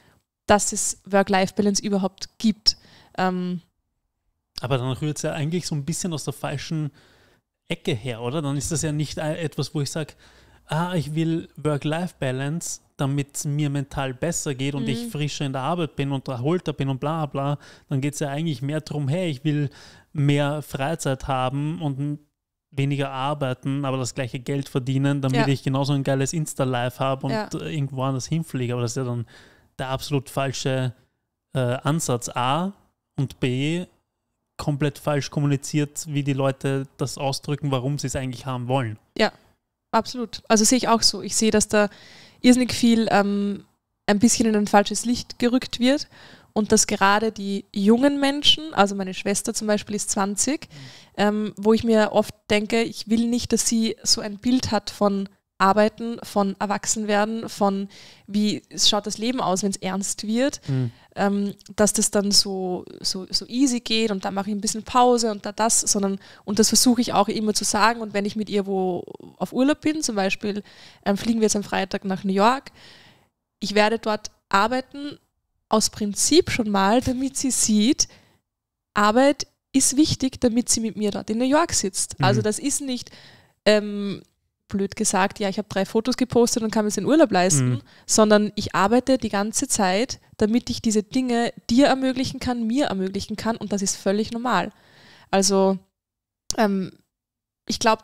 dass es Work-Life-Balance überhaupt gibt. Ähm Aber dann rührt es ja eigentlich so ein bisschen aus der falschen Ecke her, oder? Dann ist das ja nicht etwas, wo ich sage, ah, ich will Work-Life-Balance, damit es mir mental besser geht und mhm. ich frischer in der Arbeit bin und erholter bin und bla bla, dann geht es ja eigentlich mehr darum, hey, ich will mehr Freizeit haben und weniger arbeiten, aber das gleiche Geld verdienen, damit ja. ich genauso ein geiles Insta-Life habe und ja. Äh, irgendwo anders hinfliege. Aber das ist ja dann der absolut falsche äh, Ansatz A und B komplett falsch kommuniziert, wie die Leute das ausdrücken, warum sie es eigentlich haben wollen. Ja, Absolut. Also sehe ich auch so. Ich sehe, dass da irrsinnig viel ähm, ein bisschen in ein falsches Licht gerückt wird und dass gerade die jungen Menschen, also meine Schwester zum Beispiel ist 20, mhm. ähm, wo ich mir oft denke, ich will nicht, dass sie so ein Bild hat von Arbeiten, von Erwachsenwerden, von wie schaut das Leben aus, wenn es ernst wird, mhm. ähm, dass das dann so, so, so easy geht und da mache ich ein bisschen Pause und da das, sondern, und das versuche ich auch immer zu sagen. Und wenn ich mit ihr wo auf Urlaub bin, zum Beispiel ähm, fliegen wir jetzt am Freitag nach New York, ich werde dort arbeiten, aus Prinzip schon mal, damit sie sieht, Arbeit ist wichtig, damit sie mit mir dort in New York sitzt. Also mhm. Also das ist nicht ähm, blöd gesagt, ja, ich habe drei Fotos gepostet und kann mir den Urlaub leisten, mhm. sondern ich arbeite die ganze Zeit, damit ich diese Dinge dir ermöglichen kann, mir ermöglichen kann und das ist völlig normal. Also ähm, ich glaube,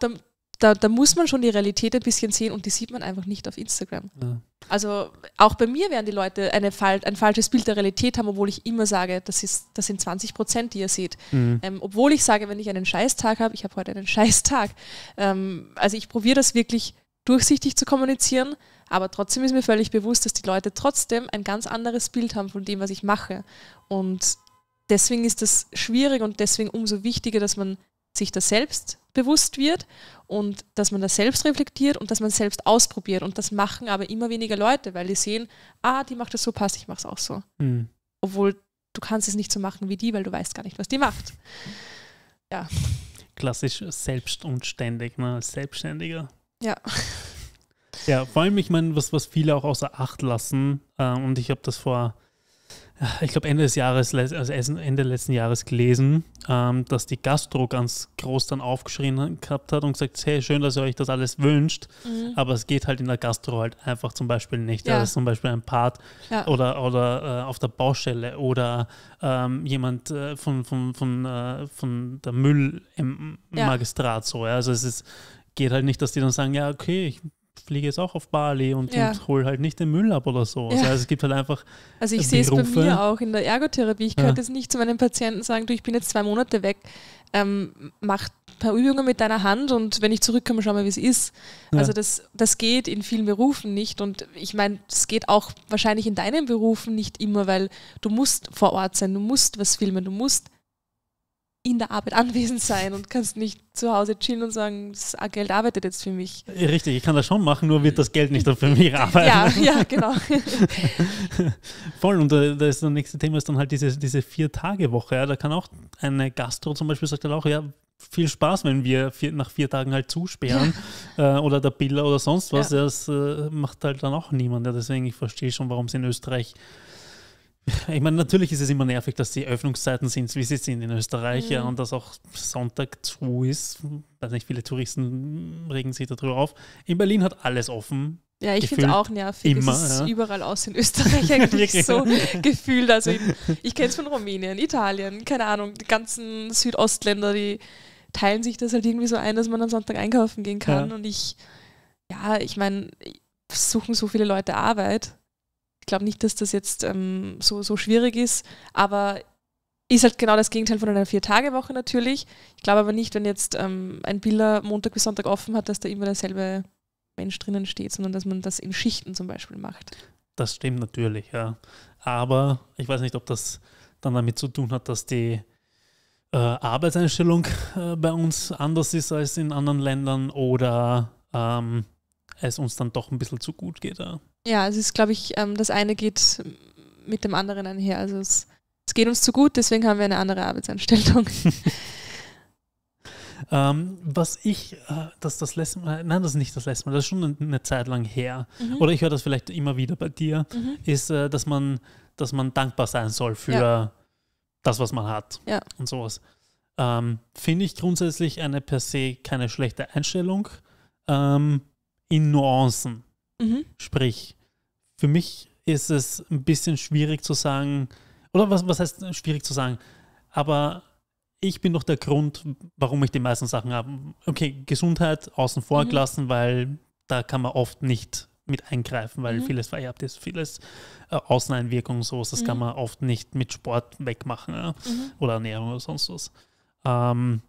da, da muss man schon die Realität ein bisschen sehen und die sieht man einfach nicht auf Instagram. Ja. Also auch bei mir werden die Leute eine, ein falsches Bild der Realität haben, obwohl ich immer sage, das, ist, das sind 20 Prozent, die ihr seht. Mhm. Ähm, obwohl ich sage, wenn ich einen Scheißtag habe, ich habe heute einen Scheißtag. Ähm, also ich probiere das wirklich durchsichtig zu kommunizieren, aber trotzdem ist mir völlig bewusst, dass die Leute trotzdem ein ganz anderes Bild haben von dem, was ich mache. Und deswegen ist das schwierig und deswegen umso wichtiger, dass man sich das selbst bewusst wird und dass man das selbst reflektiert und dass man selbst ausprobiert. Und das machen aber immer weniger Leute, weil die sehen, ah, die macht das so, passt, ich mach's auch so. Mhm. Obwohl du kannst es nicht so machen wie die, weil du weißt gar nicht, was die macht. Ja. Klassisch selbst und ständig, ne? Selbstständiger. Ja. Ja, vor allem, ich meine, was, was viele auch außer Acht lassen, äh, und ich habe das vor ich glaube Ende des Jahres, also Ende letzten Jahres gelesen, ähm, dass die Gastro ganz groß dann aufgeschrien gehabt hat und gesagt, hey, schön, dass ihr euch das alles wünscht, mhm. aber es geht halt in der Gastro halt einfach zum Beispiel nicht. Ja. Da ist zum Beispiel ein Part ja. oder, oder äh, auf der Baustelle oder ähm, jemand äh, von, von, von, äh, von der Müllmagistrat ja. so. Ja? Also es ist, geht halt nicht, dass die dann sagen, ja, okay, ich fliege jetzt auch auf Bali und, ja. und hole halt nicht den Müll ab oder so. Also, ja. Also es gibt halt einfach. Also ich sehe es bei mir auch in der Ergotherapie. Ich ja. könnte jetzt nicht zu meinen Patienten sagen, du, ich bin jetzt zwei Monate weg, ähm, mach ein paar Übungen mit deiner Hand und wenn ich zurückkomme, schau mal, wie es ist. Also das, das geht in vielen Berufen nicht. Und ich meine, es geht auch wahrscheinlich in deinen Berufen nicht immer, weil du musst vor Ort sein, du musst was filmen, du musst in der Arbeit anwesend sein und kannst nicht zu Hause chillen und sagen, das Geld arbeitet jetzt für mich. Richtig, ich kann das schon machen, nur wird das Geld nicht für mich arbeiten. Ja, ja, genau. [LAUGHS] Voll, und äh, da, das nächste Thema ist dann halt diese, diese Vier-Tage-Woche. Da kann auch eine Gastro zum Beispiel sagt dann auch, ja, viel Spaß, wenn wir vier, nach vier Tagen halt zusperren ja. äh, oder der Biller oder sonst was. Ja. Das äh, macht halt dann auch niemand. Ja, deswegen, ich verstehe schon, warum es in Österreich ich meine, natürlich ist es immer nervig, dass die Öffnungszeiten sind, wie sie sind in Österreich, mhm. ja, und dass auch Sonntag zu ist. Ich Weiß nicht, viele Touristen regen sich darüber auf. In Berlin hat alles offen. Ja, ich finde es auch nervig. Immer, es ist ja. überall aus in Österreich [LAUGHS] eigentlich so [LAUGHS] gefühlt. Also in, ich kenne es von Rumänien, Italien, keine Ahnung, die ganzen Südostländer, die teilen sich das halt irgendwie so ein, dass man am Sonntag einkaufen gehen kann. Ja. Und ich, ja, ich meine, suchen so viele Leute Arbeit ich glaube nicht, dass das jetzt ähm, so, so schwierig ist, aber ist halt genau das Gegenteil von einer Vier-Tage-Woche natürlich. Ich glaube aber nicht, wenn jetzt ähm, ein Bilder Montag bis Sonntag offen hat, dass da immer derselbe Mensch drinnen steht, sondern dass man das in Schichten zum Beispiel macht. Das stimmt natürlich, ja. Aber ich weiß nicht, ob das dann damit zu tun hat, dass die äh, Arbeitseinstellung äh, bei uns anders ist als in anderen Ländern oder ähm, es uns dann doch ein bisschen zu gut geht. Ja. Ja, also es ist, glaube ich, ähm, das eine geht mit dem anderen einher. Also es, es geht uns zu gut, deswegen haben wir eine andere Arbeitsanstellung. [LAUGHS] [LAUGHS] Ähm, was ich, äh, das das letzte Mal, nein, das ist nicht das letzte Mal, das ist schon eine, eine Zeit lang her, mhm. oder ich höre das vielleicht immer wieder bei dir, mhm. ist, äh, dass, man, dass man dankbar sein soll für ja. das, was man hat ja. und sowas. Ähm, Finde ich grundsätzlich eine per se keine schlechte Einstellung ähm, in Nuancen. Mhm. Sprich, für mich ist es ein bisschen schwierig zu sagen, oder was, was heißt schwierig zu sagen, aber ich bin doch der Grund, warum ich die meisten Sachen habe. Okay, Gesundheit außen vor mhm. gelassen, weil da kann man oft nicht mit eingreifen, weil mhm. vieles vererbt ist, vieles äh, Außeneinwirkungen, so, das mhm. kann man oft nicht mit Sport wegmachen ja? Mhm. oder Ernährung oder sonst was. Ähm,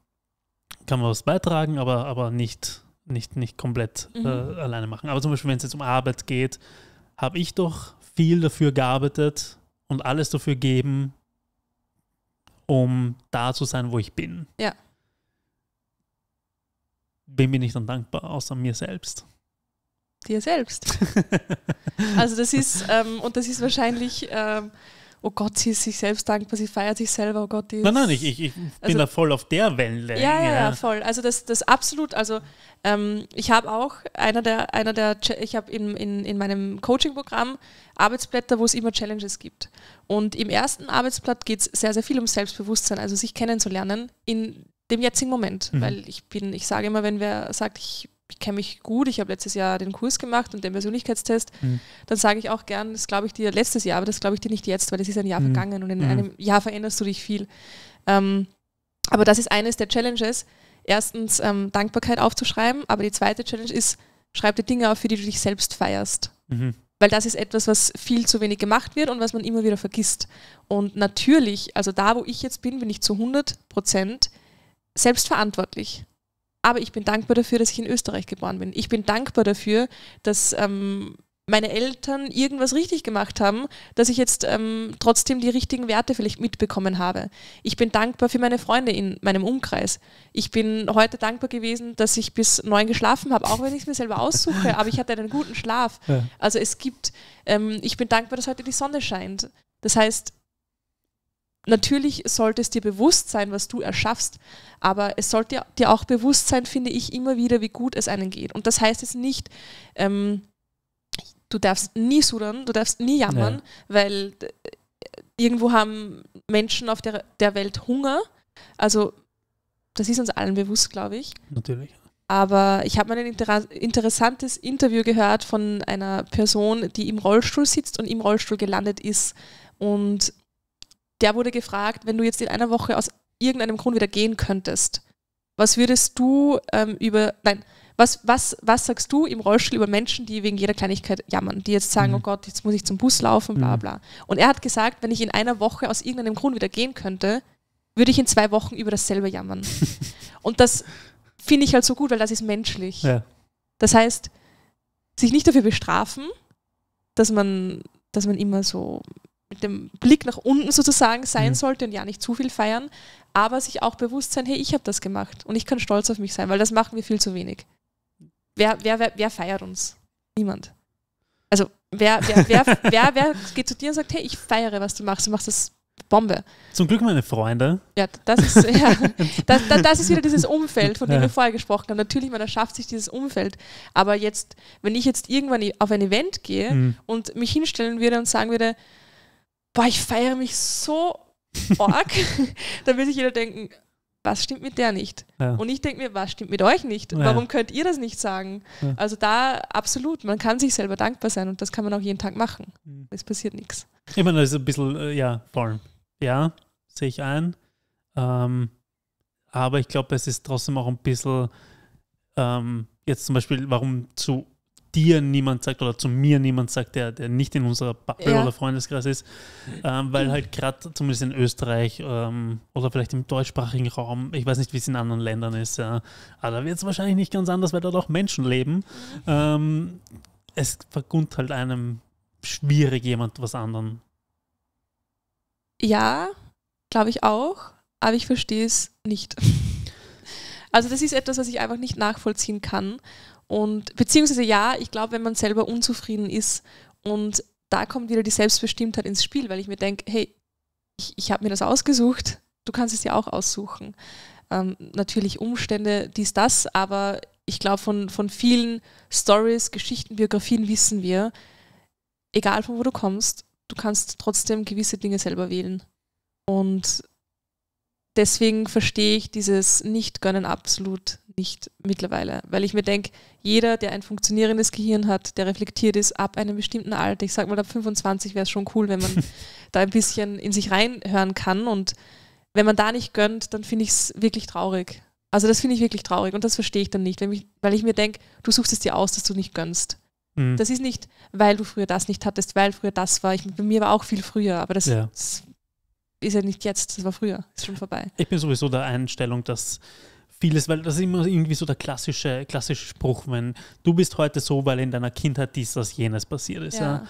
kann man was beitragen, aber, aber nicht nicht, nicht komplett äh, mhm. äh, alleine machen. Aber zum Beispiel, wenn es jetzt um Arbeit geht, habe ich doch viel dafür gearbeitet und alles dafür gegeben, um da zu sein, wo ich bin. Ja. Wem bin ich dann dankbar, außer mir selbst? Dir selbst. [LAUGHS] also das ist, ähm, und das ist wahrscheinlich ähm, oh Gott, sie ist sich selbst dankbar, sie feiert sich selber, oh Gott. Die nein, nein, ich, ich, ich bin also da voll auf der Welle. Ja, ja, ja, voll. Also das, das absolut, also ähm, ich habe auch einer der, einer der, ich habe in, in, in meinem Coaching-Programm Arbeitsblätter, wo es immer Challenges gibt. Und im ersten Arbeitsblatt geht es sehr, sehr viel um Selbstbewusstsein, also sich kennenzulernen in dem jetzigen Moment, mhm. weil ich bin, ich sage immer, wenn wer sagt, ich ich kenne mich gut, ich habe letztes Jahr den Kurs gemacht und den Persönlichkeitstest, mhm. dann sage ich auch gern, das glaube ich dir letztes Jahr, aber das glaube ich dir nicht jetzt, weil es ist ein Jahr mhm. vergangen und in mhm. einem Jahr veränderst du dich viel. Ähm, aber das ist eines der Challenges. Erstens ähm, Dankbarkeit aufzuschreiben, aber die zweite Challenge ist, schreib dir Dinge auf, für die du dich selbst feierst. Mhm. Weil das ist etwas, was viel zu wenig gemacht wird und was man immer wieder vergisst. Und natürlich, also da, wo ich jetzt bin, bin ich zu 100 Prozent selbstverantwortlich. Aber ich bin dankbar dafür, dass ich in Österreich geboren bin. Ich bin dankbar dafür, dass ähm, meine Eltern irgendwas richtig gemacht haben, dass ich jetzt ähm, trotzdem die richtigen Werte vielleicht mitbekommen habe. Ich bin dankbar für meine Freunde in meinem Umkreis. Ich bin heute dankbar gewesen, dass ich bis neun geschlafen habe, auch wenn ich es mir selber aussuche, aber ich hatte einen guten Schlaf. Ja. Also es gibt, ähm, ich bin dankbar, dass heute die Sonne scheint. Das heißt, natürlich sollte es dir bewusst sein, was du erschaffst, aber es sollte dir auch bewusst sein, finde ich, immer wieder, wie gut es einem geht. Und das heißt jetzt nicht, ähm, du darfst nie sudern, du darfst nie jammern, ja. weil äh, irgendwo haben Menschen auf der, der Welt Hunger. Also das ist uns allen bewusst, glaube ich. Natürlich. Aber ich habe mal ein inter interessantes Interview gehört von einer Person, die im Rollstuhl sitzt und im Rollstuhl gelandet ist und der wurde gefragt, wenn du jetzt in einer Woche aus irgendeinem Grund wieder gehen könntest, was würdest du ähm, über, nein, was, was, was sagst du im Rollstuhl über Menschen, die wegen jeder Kleinigkeit jammern, die jetzt sagen, mhm. oh Gott, jetzt muss ich zum Bus laufen, bla mhm. bla. Und er hat gesagt, wenn ich in einer Woche aus irgendeinem Grund wieder gehen könnte, würde ich in zwei Wochen über dasselbe jammern. [LAUGHS] Und das finde ich halt so gut, weil das ist menschlich. Ja. Das heißt, sich nicht dafür bestrafen, dass man, dass man immer so mit dem Blick nach unten sozusagen sein mhm. sollte und ja nicht zu viel feiern, aber sich auch bewusst sein, hey, ich habe das gemacht und ich kann stolz auf mich sein, weil das machen wir viel zu wenig. Wer, wer, wer, wer feiert uns? Niemand. Also wer, wer, wer, [LAUGHS] wer, wer geht zu dir und sagt, hey, ich feiere, was du machst, du machst das Bombe. Zum Glück, meine Freunde. Ja, das ist, ja, das, [LAUGHS] das, das ist wieder dieses Umfeld, von dem ja. wir vorher gesprochen haben. Natürlich, man erschafft sich dieses Umfeld. Aber jetzt, wenn ich jetzt irgendwann auf ein Event gehe mhm. und mich hinstellen würde und sagen würde, boah, ich feiere mich so arg, [LAUGHS] dann wird sich jeder denken, was stimmt mit der nicht? Ja. Und ich denke mir, was stimmt mit euch nicht? Ja. Warum könnt ihr das nicht sagen? Ja. Also da absolut, man kann sich selber dankbar sein und das kann man auch jeden Tag machen. Mhm. Es passiert nichts. Ich meine, das ist ein bisschen, äh, ja, vor allem. Ja, sehe ich ein. Ähm, aber ich glaube, es ist trotzdem auch ein bisschen ähm, jetzt zum Beispiel, warum zu dir niemand sagt oder zu mir niemand sagt, der, der nicht in unserer Bubble ja. oder Freundeskreis ist, ähm, weil halt gerade zumindest in Österreich ähm, oder vielleicht im deutschsprachigen Raum, ich weiß nicht, wie es in anderen Ländern ist, ja, aber da wird es wahrscheinlich nicht ganz anders, weil dort auch Menschen leben. Ähm, es vergund halt einem schwierig jemand was anderen. Ja, glaube ich auch, aber ich verstehe es nicht. [LAUGHS] Also das ist etwas, was ich einfach nicht nachvollziehen kann. Und beziehungsweise ja, ich glaube, wenn man selber unzufrieden ist und da kommt wieder die Selbstbestimmtheit ins Spiel, weil ich mir denke, hey, ich, ich habe mir das ausgesucht, du kannst es ja auch aussuchen. Ähm, natürlich Umstände, dies, das, aber ich glaube, von, von vielen Stories, Geschichten, Biografien wissen wir, egal von wo du kommst, du kannst trotzdem gewisse Dinge selber wählen. Und deswegen verstehe ich dieses Nicht-Gönnen absolut nicht mittlerweile, weil ich mir denke, jeder, der ein funktionierendes Gehirn hat, der reflektiert ist ab einem bestimmten Alter, ich sag mal ab 25 wäre es schon cool, wenn man [LAUGHS] da ein bisschen in sich reinhören kann und wenn man da nicht gönnt, dann finde ich es wirklich traurig. Also das finde ich wirklich traurig und das verstehe ich dann nicht, ich, weil ich mir denke, du suchst es dir aus, dass du nicht gönnst. Mhm. Das ist nicht, weil du früher das nicht hattest, weil früher das war. Ich, bei mir war auch viel früher, aber das, ja. das ist ja nicht jetzt, das war früher, ist schon vorbei. Ich bin sowieso der Einstellung, dass vieles, weil das ist immer irgendwie so der klassische, klassische Spruch, wenn du bist heute so, weil in deiner Kindheit dies, das, jenes passiert ist. Ja. ja.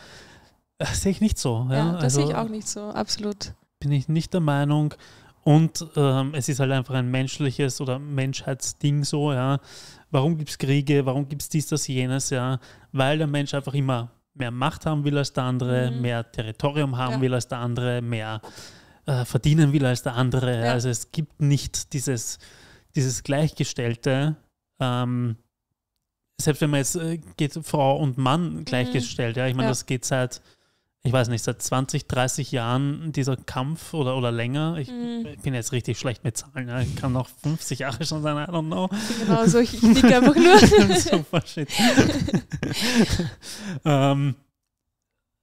Äh, sehe ich nicht so. Ja, ja das also, sehe ich also auch nicht so, absolut. Bin ich nicht der Meinung. Und ähm, es ist halt einfach ein menschliches oder Menschheitsding so, ja. Warum gibt es Kriege, warum gibt es dies, das, jenes, ja? Weil der Mensch einfach immer mehr Macht haben will als der andere, mhm. mehr Territorium haben ja. will als der andere, mehr äh, verdienen will als der andere. Also es gibt nicht dieses dieses Gleichgestellte, ähm, selbst wenn man jetzt äh, geht Frau und Mann mhm. gleichgestellt, mhm. ja, ich meine, ja. das geht seit, ich weiß nicht, seit 20, 30 Jahren dieser Kampf oder, oder länger. Ich mhm. bin jetzt richtig schlecht mit Zahlen, ja. ich kann noch 50 Jahre schon sein, I don't know. Genau so, ich, ich einfach nur. [LAUGHS] Super shit. [LAUGHS] [LAUGHS] ähm,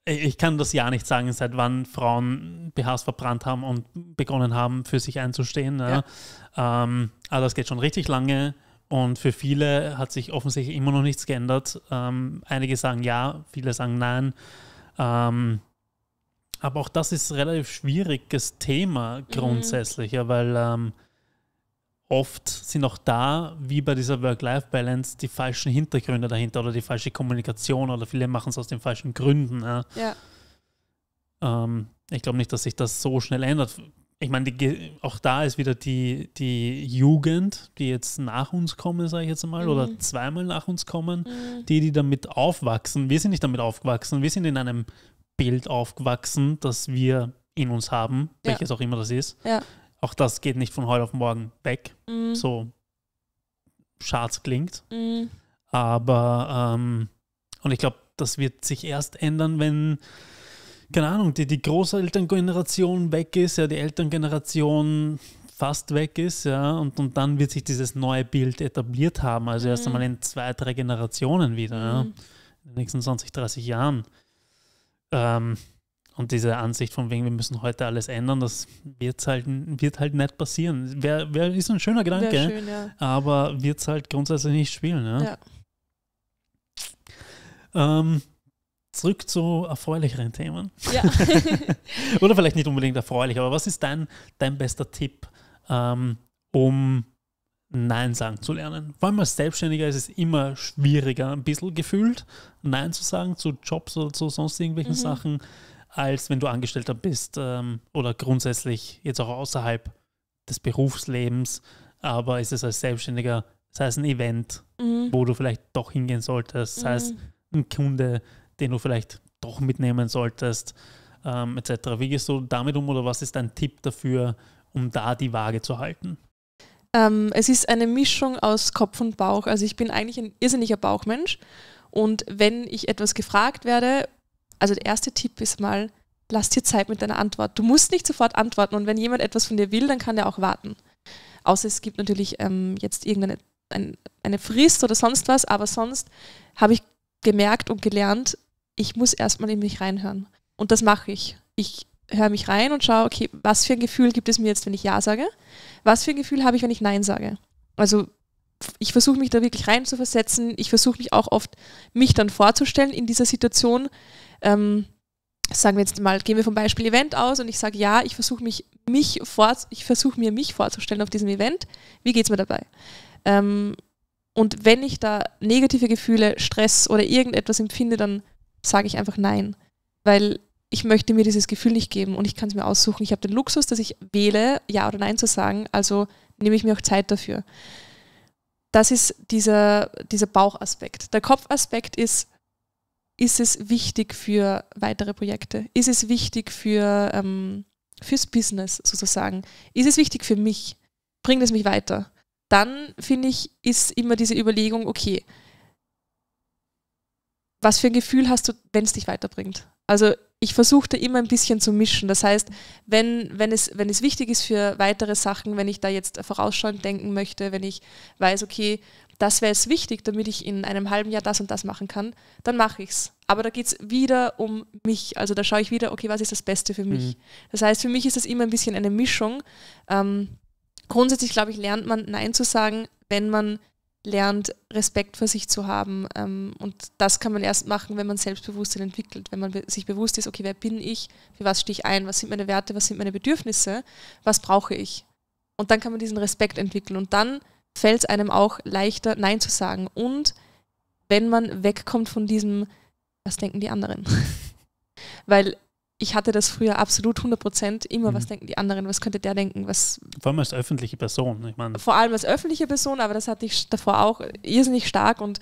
äh, ich kann das ja nicht sagen, seit wann Frauen BHs verbrannt haben und begonnen haben, für sich einzustehen. Ja. Ja. Ähm, aber das geht schon richtig lange und für viele hat sich offensichtlich immer noch nichts geändert. Ähm, einige sagen ja, viele sagen nein. Ähm, aber auch das ist relativ schwieriges Thema mhm. grundsätzlich, mhm. ja, weil ähm, oft sind auch da, wie bei dieser Work-Life-Balance, die falschen Hintergründe dahinter oder die falsche Kommunikation oder viele machen es aus den falschen Gründen. Ja. ja. Ähm, ich glaube nicht, dass sich das so schnell ändert. Ich meine, auch da ist wieder die, die Jugend, die jetzt nach uns kommen, sage ich jetzt mal, mhm. oder zweimal nach uns kommen, mhm. die, die damit aufwachsen. Wir sind nicht damit aufgewachsen, wir sind in einem Bild aufgewachsen, das wir in uns haben, ja. welches auch immer das ist. Ja auch das geht nicht von heute auf morgen weg, mhm. so schad klingt. Mhm. Aber, ähm, und ich glaube, das wird sich erst ändern, wenn, keine Ahnung, die, die Großelterngeneration weg ist, ja, die Elterngeneration fast weg ist, ja, und, und dann wird sich dieses neue Bild etabliert haben, also erst mhm. einmal in zwei, drei Generationen wieder, ja, mhm. in den nächsten 20, 30 Jahren. Ähm, und diese Ansicht von wegen, wir müssen heute alles ändern, das wird halt, wird halt nicht passieren. Wär, wär ist ein schöner Gedanke, schön, ja. aber wird es halt grundsätzlich nicht spielen. Ja? ja. Ähm, zurück zu erfreulicheren Themen. Ja. [LAUGHS] Oder vielleicht nicht unbedingt erfreulich, aber was ist dein, dein bester Tipp, ähm, um Nein sagen zu lernen. Vor allem als Selbstständiger ist es immer schwieriger, ein bisschen gefühlt, Nein zu sagen zu Jobs oder zu sonst irgendwelchen mhm. Sachen als wenn du Angestellter bist ähm, oder grundsätzlich jetzt auch außerhalb des Berufslebens, aber ist es als Selbstständiger, sei es ein Event, mhm. wo du vielleicht doch hingehen solltest, sei mhm. es ein Kunde, den du vielleicht doch mitnehmen solltest, ähm, etc. Wie gehst du damit um oder was ist dein Tipp dafür, um da die Waage zu halten? Ähm, es ist eine Mischung aus Kopf und Bauch. Also ich bin eigentlich ein irrsinniger Bauchmensch und wenn ich etwas gefragt werde, also der erste Tipp ist mal, lass dir Zeit mit deiner Antwort. Du musst nicht sofort antworten und wenn jemand etwas von dir will, dann kann der auch warten. Außer es gibt natürlich ähm, jetzt irgendeine ein, eine Frist oder sonst was, aber sonst habe ich gemerkt und gelernt, ich muss erstmal in mich reinhören. Und das mache ich. Ich höre mich rein und schaue, okay, was für ein Gefühl gibt es mir jetzt, wenn ich Ja sage? Was für ein Gefühl habe ich, wenn ich Nein sage? Also ich versuche mich da wirklich rein zu versetzen. Ich versuche mich auch oft, mich dann vorzustellen in dieser Situation, ähm, sagen wir jetzt mal, gehen wir vom Beispiel Event aus und ich sage, ja, ich versuche mich, mich vor, ich versuche mir mich vorzustellen auf diesem Event. Wie geht es mir dabei? Ähm, und wenn ich da negative Gefühle, Stress oder irgendetwas empfinde, dann sage ich einfach nein. Weil ich möchte mir dieses Gefühl nicht geben und ich kann es mir aussuchen. Ich habe den Luxus, dass ich wähle, ja oder nein zu sagen, also nehme ich mir auch Zeit dafür. Das ist dieser, dieser Bauchaspekt. Der Kopfaspekt ist, ist es wichtig für weitere Projekte? Ist es wichtig für, ähm, fürs Business sozusagen? Ist es wichtig für mich? Bringt es mich weiter? Dann finde ich, ist immer diese Überlegung, okay, was für ein Gefühl hast du, wenn es dich weiterbringt? Also ich versuche da immer ein bisschen zu mischen. Das heißt, wenn, wenn, es, wenn es wichtig ist für weitere Sachen, wenn ich da jetzt vorausschauend denken möchte, wenn ich weiß, okay, das wäre es wichtig, damit ich in einem halben Jahr das und das machen kann, dann mache ich es. Aber da geht es wieder um mich. Also da schaue ich wieder, okay, was ist das Beste für mich? Mhm. Das heißt, für mich ist das immer ein bisschen eine Mischung. Ähm, grundsätzlich, glaube ich, lernt man Nein zu sagen, wenn man lernt, Respekt vor sich zu haben. Ähm, und das kann man erst machen, wenn man Selbstbewusstsein entwickelt, wenn man sich bewusst ist, okay, wer bin ich, für was stehe ich ein, was sind meine Werte, was sind meine Bedürfnisse, was brauche ich. Und dann kann man diesen Respekt entwickeln. Und dann fällt es einem auch leichter, Nein zu sagen. Und wenn man wegkommt von diesem, was denken die anderen? [LAUGHS] Weil ich hatte das früher absolut 100 Prozent, immer, mhm. was denken die anderen, was könnte der denken, was... Vor allem als öffentliche Person, ich meine. Vor allem als öffentliche Person, aber das hatte ich davor auch irrsinnig stark und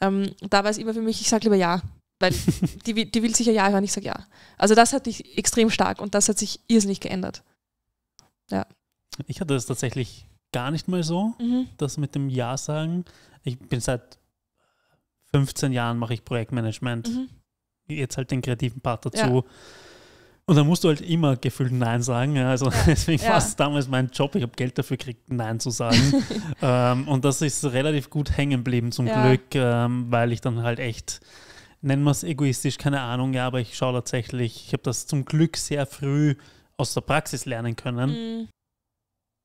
ähm, da war es immer für mich, ich sage lieber ja, weil [LAUGHS] die, die will sicher ja hören, ich sage ja. Also das hatte ich extrem stark und das hat sich irrsinnig geändert. Ja. Ich hatte das tatsächlich gar nicht mal so, mhm. das mit dem Ja sagen. Ich bin seit 15 Jahren mache ich Projektmanagement. Mhm. Jetzt halt den kreativen Part dazu. Ja. Und dann musst du halt immer gefühlt Nein sagen. Ja, also ja. [LAUGHS] deswegen war es damals mein Job. Ich habe Geld dafür gekriegt, Nein zu sagen. [LAUGHS] ähm, und das ist relativ gut hängen geblieben zum Glück, ähm, weil ich dann halt echt, nennen wir es egoistisch, keine Ahnung, ja, aber ich schaue tatsächlich, ich habe das zum Glück sehr früh aus der Praxis lernen können. Mhm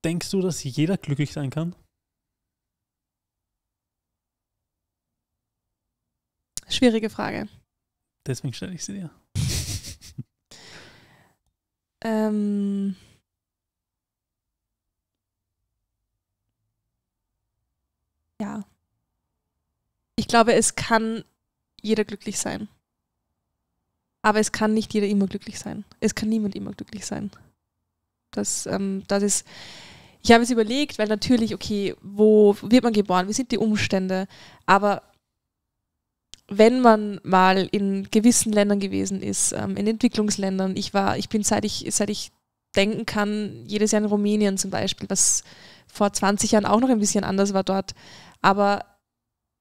Denkst du, dass jeder glücklich sein kann? Schwierige Frage. Deswegen stelle ich sie dir. [LAUGHS] ähm. Ja. Ich glaube, es kann jeder glücklich sein. Aber es kann nicht jeder immer glücklich sein. Es kann niemand immer glücklich sein. Das, ähm, das ist ich habe es überlegt, weil natürlich, okay, wo wird man geboren, wie sind die Umstände, aber wenn man mal in gewissen Ländern gewesen ist, ähm, in Entwicklungsländern, ich war, ich bin seit ich, seit ich denken kann, jedes Jahr in Rumänien zum Beispiel, was vor 20 Jahren auch noch ein bisschen anders war dort, aber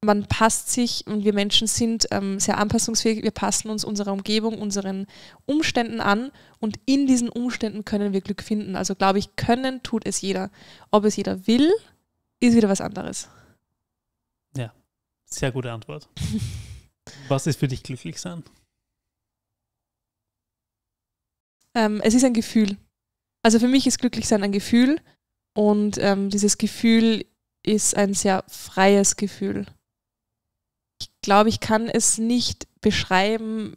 man passt sich und wir Menschen sind ähm, sehr anpassungsfähig, wir passen uns unserer Umgebung, unseren Umständen an und in diesen Umständen können wir Glück finden. Also glaube ich, können tut es jeder. Ob es jeder will, ist wieder was anderes. Ja, sehr gute Antwort. [LAUGHS] was ist für dich glücklich sein? Ähm, es ist ein Gefühl. Also für mich ist glücklich sein ein Gefühl und ähm, dieses Gefühl ist ein sehr freies Gefühl glaube, ich kann es nicht beschreiben,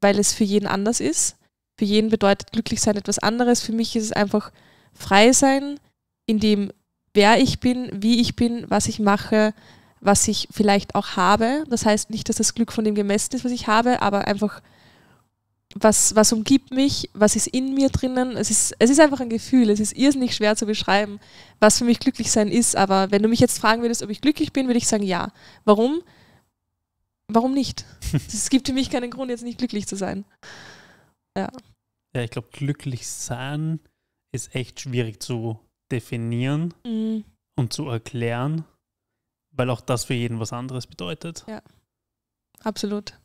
weil es für jeden anders ist. Für jeden bedeutet glücklich sein etwas anderes. Für mich ist es einfach frei sein, in dem, wer ich bin, wie ich bin, was ich mache, was ich vielleicht auch habe. Das heißt nicht, dass das Glück von dem gemessen ist, was ich habe, aber einfach, was, was umgibt mich, was ist in mir drinnen. Es ist, es ist einfach ein Gefühl, es ist irrsinnig schwer zu beschreiben, was für mich glücklich sein ist. Aber wenn du mich jetzt fragen würdest, ob ich glücklich bin, würde ich sagen, ja. Warum? warum nicht? es gibt für mich keinen Grund, jetzt nicht glücklich zu sein. Ja. Ja, ich glaube, glücklich sein ist echt schwierig zu definieren mhm. und zu erklären, weil auch das für jeden was anderes bedeutet. Ja, absolut.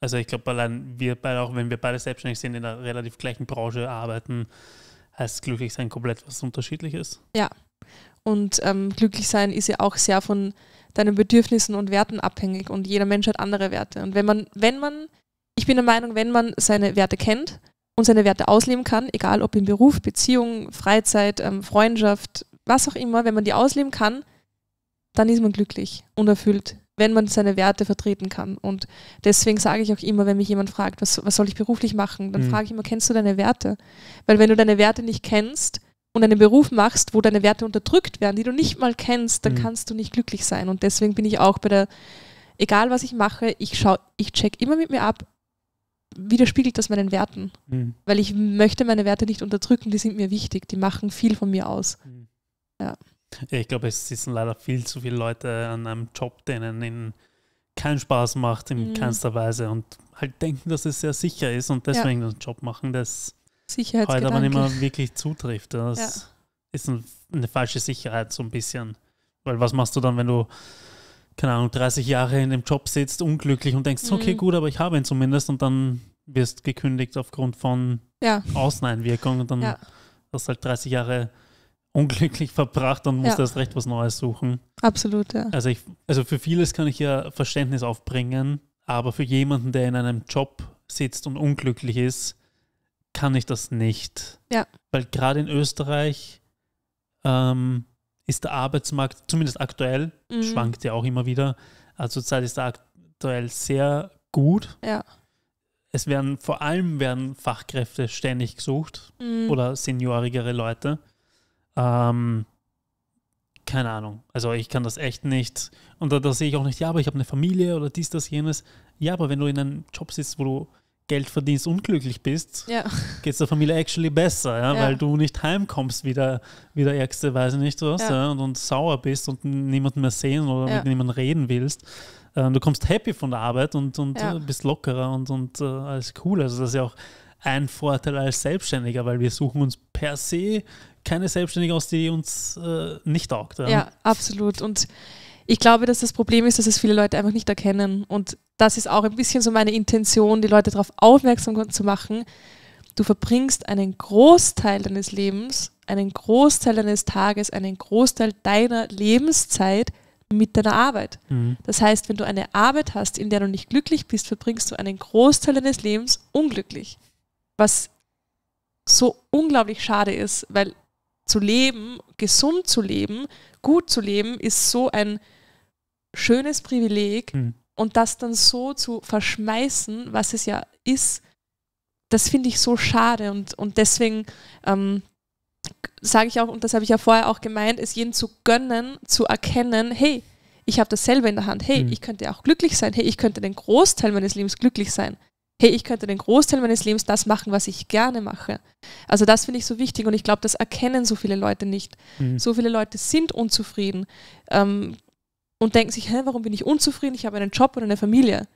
Also ich glaube, allein wir beide, auch wenn wir beide selbstständig sind, in einer relativ gleichen Branche arbeiten, heißt glücklich sein komplett was Unterschiedliches. Ja, und ähm, glücklich sein ist ja auch sehr von deinen Bedürfnissen und Werten abhängig und jeder Mensch hat andere Werte. Und wenn man, wenn man, ich bin der Meinung, wenn man seine Werte kennt und seine Werte ausleben kann, egal ob im Beruf, Beziehung, Freizeit, ähm, Freundschaft, was auch immer, wenn man die ausleben kann, dann ist man glücklich und erfüllt, wenn man seine Werte vertreten kann. Und deswegen sage ich auch immer, wenn mich jemand fragt, was, was soll ich beruflich machen, dann mhm. frage ich immer, kennst du deine Werte? Weil wenn du deine Werte nicht kennst, und einen Beruf machst, wo deine Werte unterdrückt werden, die du nicht mal kennst, dann mhm. kannst du nicht glücklich sein. Und deswegen bin ich auch bei der, egal was ich mache, ich schau, ich check immer mit mir ab, widerspiegelt das meinen Werten. Mhm. Weil ich möchte meine Werte nicht unterdrücken, die sind mir wichtig, die machen viel von mir aus. Mhm. Ja. Ich glaube, es sitzen leider viel zu viele Leute an einem Job, denen ihnen keinen Spaß macht in mhm. keinster Weise und halt denken, dass es sehr sicher ist und deswegen ja. einen Job machen, das Sicherheit. Heute halt aber nicht mehr wirklich zutrifft. Das ja. ist ein, eine falsche Sicherheit so ein bisschen. Weil was machst du dann, wenn du, keine Ahnung, 30 Jahre in dem Job sitzt, unglücklich und denkst, mhm. okay, gut, aber ich habe ihn zumindest und dann wirst gekündigt aufgrund von ja. Außeneinwirkung und dann ja. hast du halt 30 Jahre unglücklich [LAUGHS] verbracht und musst ja. erst recht was Neues suchen. Absolut, ja. Also, ich, also für vieles kann ich ja Verständnis aufbringen, aber für jemanden, der in einem Job sitzt und unglücklich ist, kann ich das nicht. Ja. Weil gerade in Österreich ähm, ist der Arbeitsmarkt, zumindest aktuell, mhm. schwankt ja auch immer wieder. Also zurzeit ist er aktuell sehr gut. Ja. Es werden vor allem werden Fachkräfte ständig gesucht mhm. oder seniorigere Leute. Ähm, keine Ahnung. Also ich kann das echt nicht. Und da, da sehe ich auch nicht, ja, aber ich habe eine Familie oder dies, das, jenes. Ja, aber wenn du in einem Job sitzt, wo du Geld verdienst, unglücklich bist, ja. geht es der Familie actually besser, ja? Ja. weil du nicht heimkommst wie der, wie der Ärgste, weiß ich nicht was, und, und, sauer bist und niemanden mehr sehen oder mit niemandem reden willst. Ähm, du kommst happy von der Arbeit und, und äh, bist lockerer und, und äh, alles cool. Also das ist ja auch ein Vorteil als Selbstständiger, weil wir suchen uns per se keine Selbstständige aus, die uns äh, nicht taugt. Ja, absolut. Und ich glaube, dass das Problem ist, dass es viele Leute einfach nicht erkennen. Und das ist auch ein bisschen so meine Intention, die Leute darauf aufmerksam zu machen. Du verbringst einen Großteil deines Lebens, einen Großteil deines Tages, einen Großteil deiner Lebenszeit mit deiner Arbeit. Mhm. Das heißt, wenn du eine Arbeit hast, in der du nicht glücklich bist, verbringst du einen Großteil deines Lebens unglücklich. Was so unglaublich schade ist, weil zu leben, gesund zu leben, gut zu leben, ist so ein schönes Privileg mhm. und das dann so zu verschmeißen, was es ja ist, das finde ich so schade und, und deswegen ähm, sage ich auch, und das habe ich ja vorher auch gemeint, es jedem zu gönnen, zu erkennen, hey, ich habe das selber in der Hand, hey, mhm. ich könnte auch glücklich sein, hey, ich könnte den Großteil meines Lebens glücklich sein hey, ich könnte den Großteil meines Lebens das machen, was ich gerne mache. Also das finde ich so wichtig und ich glaube, das erkennen so viele Leute nicht. Mhm. So viele Leute sind unzufrieden, ähm, und denken sich, hä, warum bin ich unzufrieden? Ich habe einen Job und eine Familie.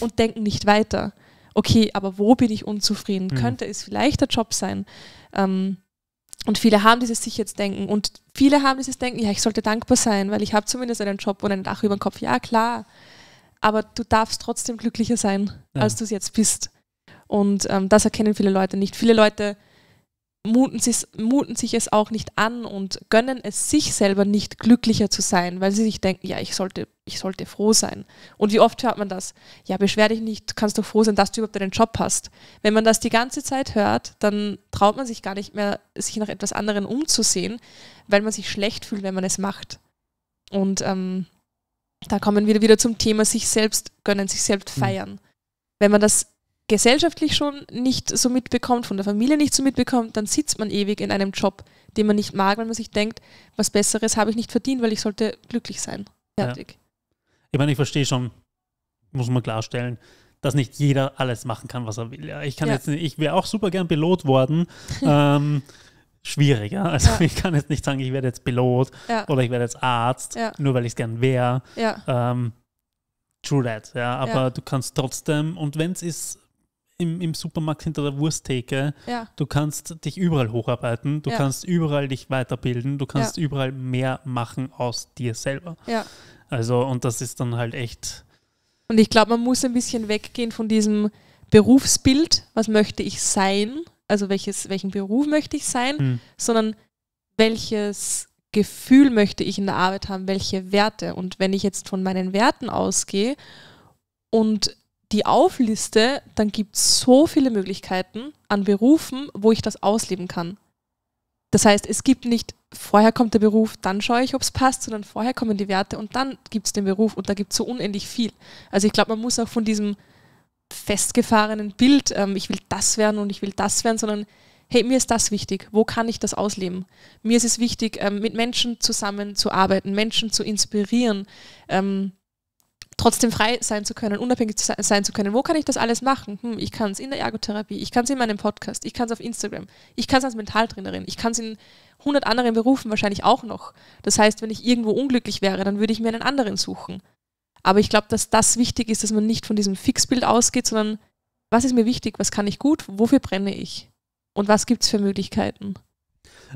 Und denken nicht weiter. Okay, aber wo bin ich unzufrieden? Mhm. Könnte es vielleicht der Job sein? Ähm, und viele haben dieses Sicherheitsdenken. und viele haben dieses Denken, ja, ich sollte dankbar sein, weil ich habe zumindest einen Job und ein Dach über dem Kopf. Ja, klar. Aber du darfst trotzdem glücklicher sein, ja. als du es jetzt bist. Und ähm, das erkennen viele Leute nicht. Viele Leute muten, muten sich es auch nicht an und gönnen es sich selber nicht, glücklicher zu sein, weil sie sich denken, ja, ich sollte, ich sollte froh sein. Und wie oft hört man das? Ja, beschwer dich nicht, kannst du froh sein, dass du überhaupt deinen Job hast. Wenn man das die ganze Zeit hört, dann traut man sich gar nicht mehr, sich nach etwas anderem umzusehen, weil man sich schlecht fühlt, wenn man es macht. Und ähm, da kommen wir wieder zum Thema sich selbst gönnen, sich selbst hm. feiern. Mhm. Wenn man das gesellschaftlich schon nicht so mitbekommt, von der Familie nicht so mitbekommt, dann sitzt man ewig in einem Job, den man nicht mag, weil man sich denkt, was Besseres habe ich nicht verdient, weil ich sollte glücklich sein. Fertig. Ja. Ich meine, ich verstehe schon, muss man klarstellen, dass nicht jeder alles machen kann, was er will. Ja, ich kann ja. jetzt, ich wäre auch super gern Pilot worden. [LAUGHS] ähm, schwierig, ja. Also ja. ich kann jetzt nicht sagen, ich werde jetzt Pilot ja. oder ich werde jetzt Arzt, nur weil ich es gern wäre. Ähm, true that, ja. Aber du kannst trotzdem, und wenn es ist, im, im Supermarkt hinter der Wursttheke. Ja. Du kannst dich überall hocharbeiten, du ja. kannst überall dich weiterbilden, du kannst ja. überall mehr machen aus dir selber. Ja. Also, und das ist dann halt echt. Und ich glaube, man muss ein bisschen weggehen von diesem Berufsbild, was möchte ich sein, also welches, welchen Beruf möchte ich sein, hm. sondern welches Gefühl möchte ich in der Arbeit haben, welche Werte. Und wenn ich jetzt von meinen Werten ausgehe und die aufliste, dann gibt es so viele Möglichkeiten an Berufen, wo ich das ausleben kann. Das heißt, es gibt nicht, vorher kommt der Beruf, dann schaue ich, ob es passt, sondern vorher kommen die Werte und dann gibt es den Beruf und da gibt es so unendlich viel. Also ich glaube, man muss auch von diesem festgefahrenen Bild, ähm, ich will das werden und ich will das werden, sondern hey, mir ist das wichtig, wo kann ich das ausleben? Mir ist es wichtig, ähm, mit Menschen zusammenzuarbeiten, Menschen zu inspirieren, ähm, trotzdem frei sein zu können, unabhängig sein zu können. Wo kann ich das alles machen? Hm, ich kann es in der Ergotherapie, ich kann es in meinem Podcast, ich kann es auf Instagram, ich kann es als Mentaltrainerin, ich kann es in 100 anderen Berufen wahrscheinlich auch noch. Das heißt, wenn ich irgendwo unglücklich wäre, dann würde ich mir einen anderen suchen. Aber ich glaube, dass das wichtig ist, dass man nicht von diesem Fixbild ausgeht, sondern was ist mir wichtig, was kann ich gut, wofür brenne ich und was gibt es für Möglichkeiten.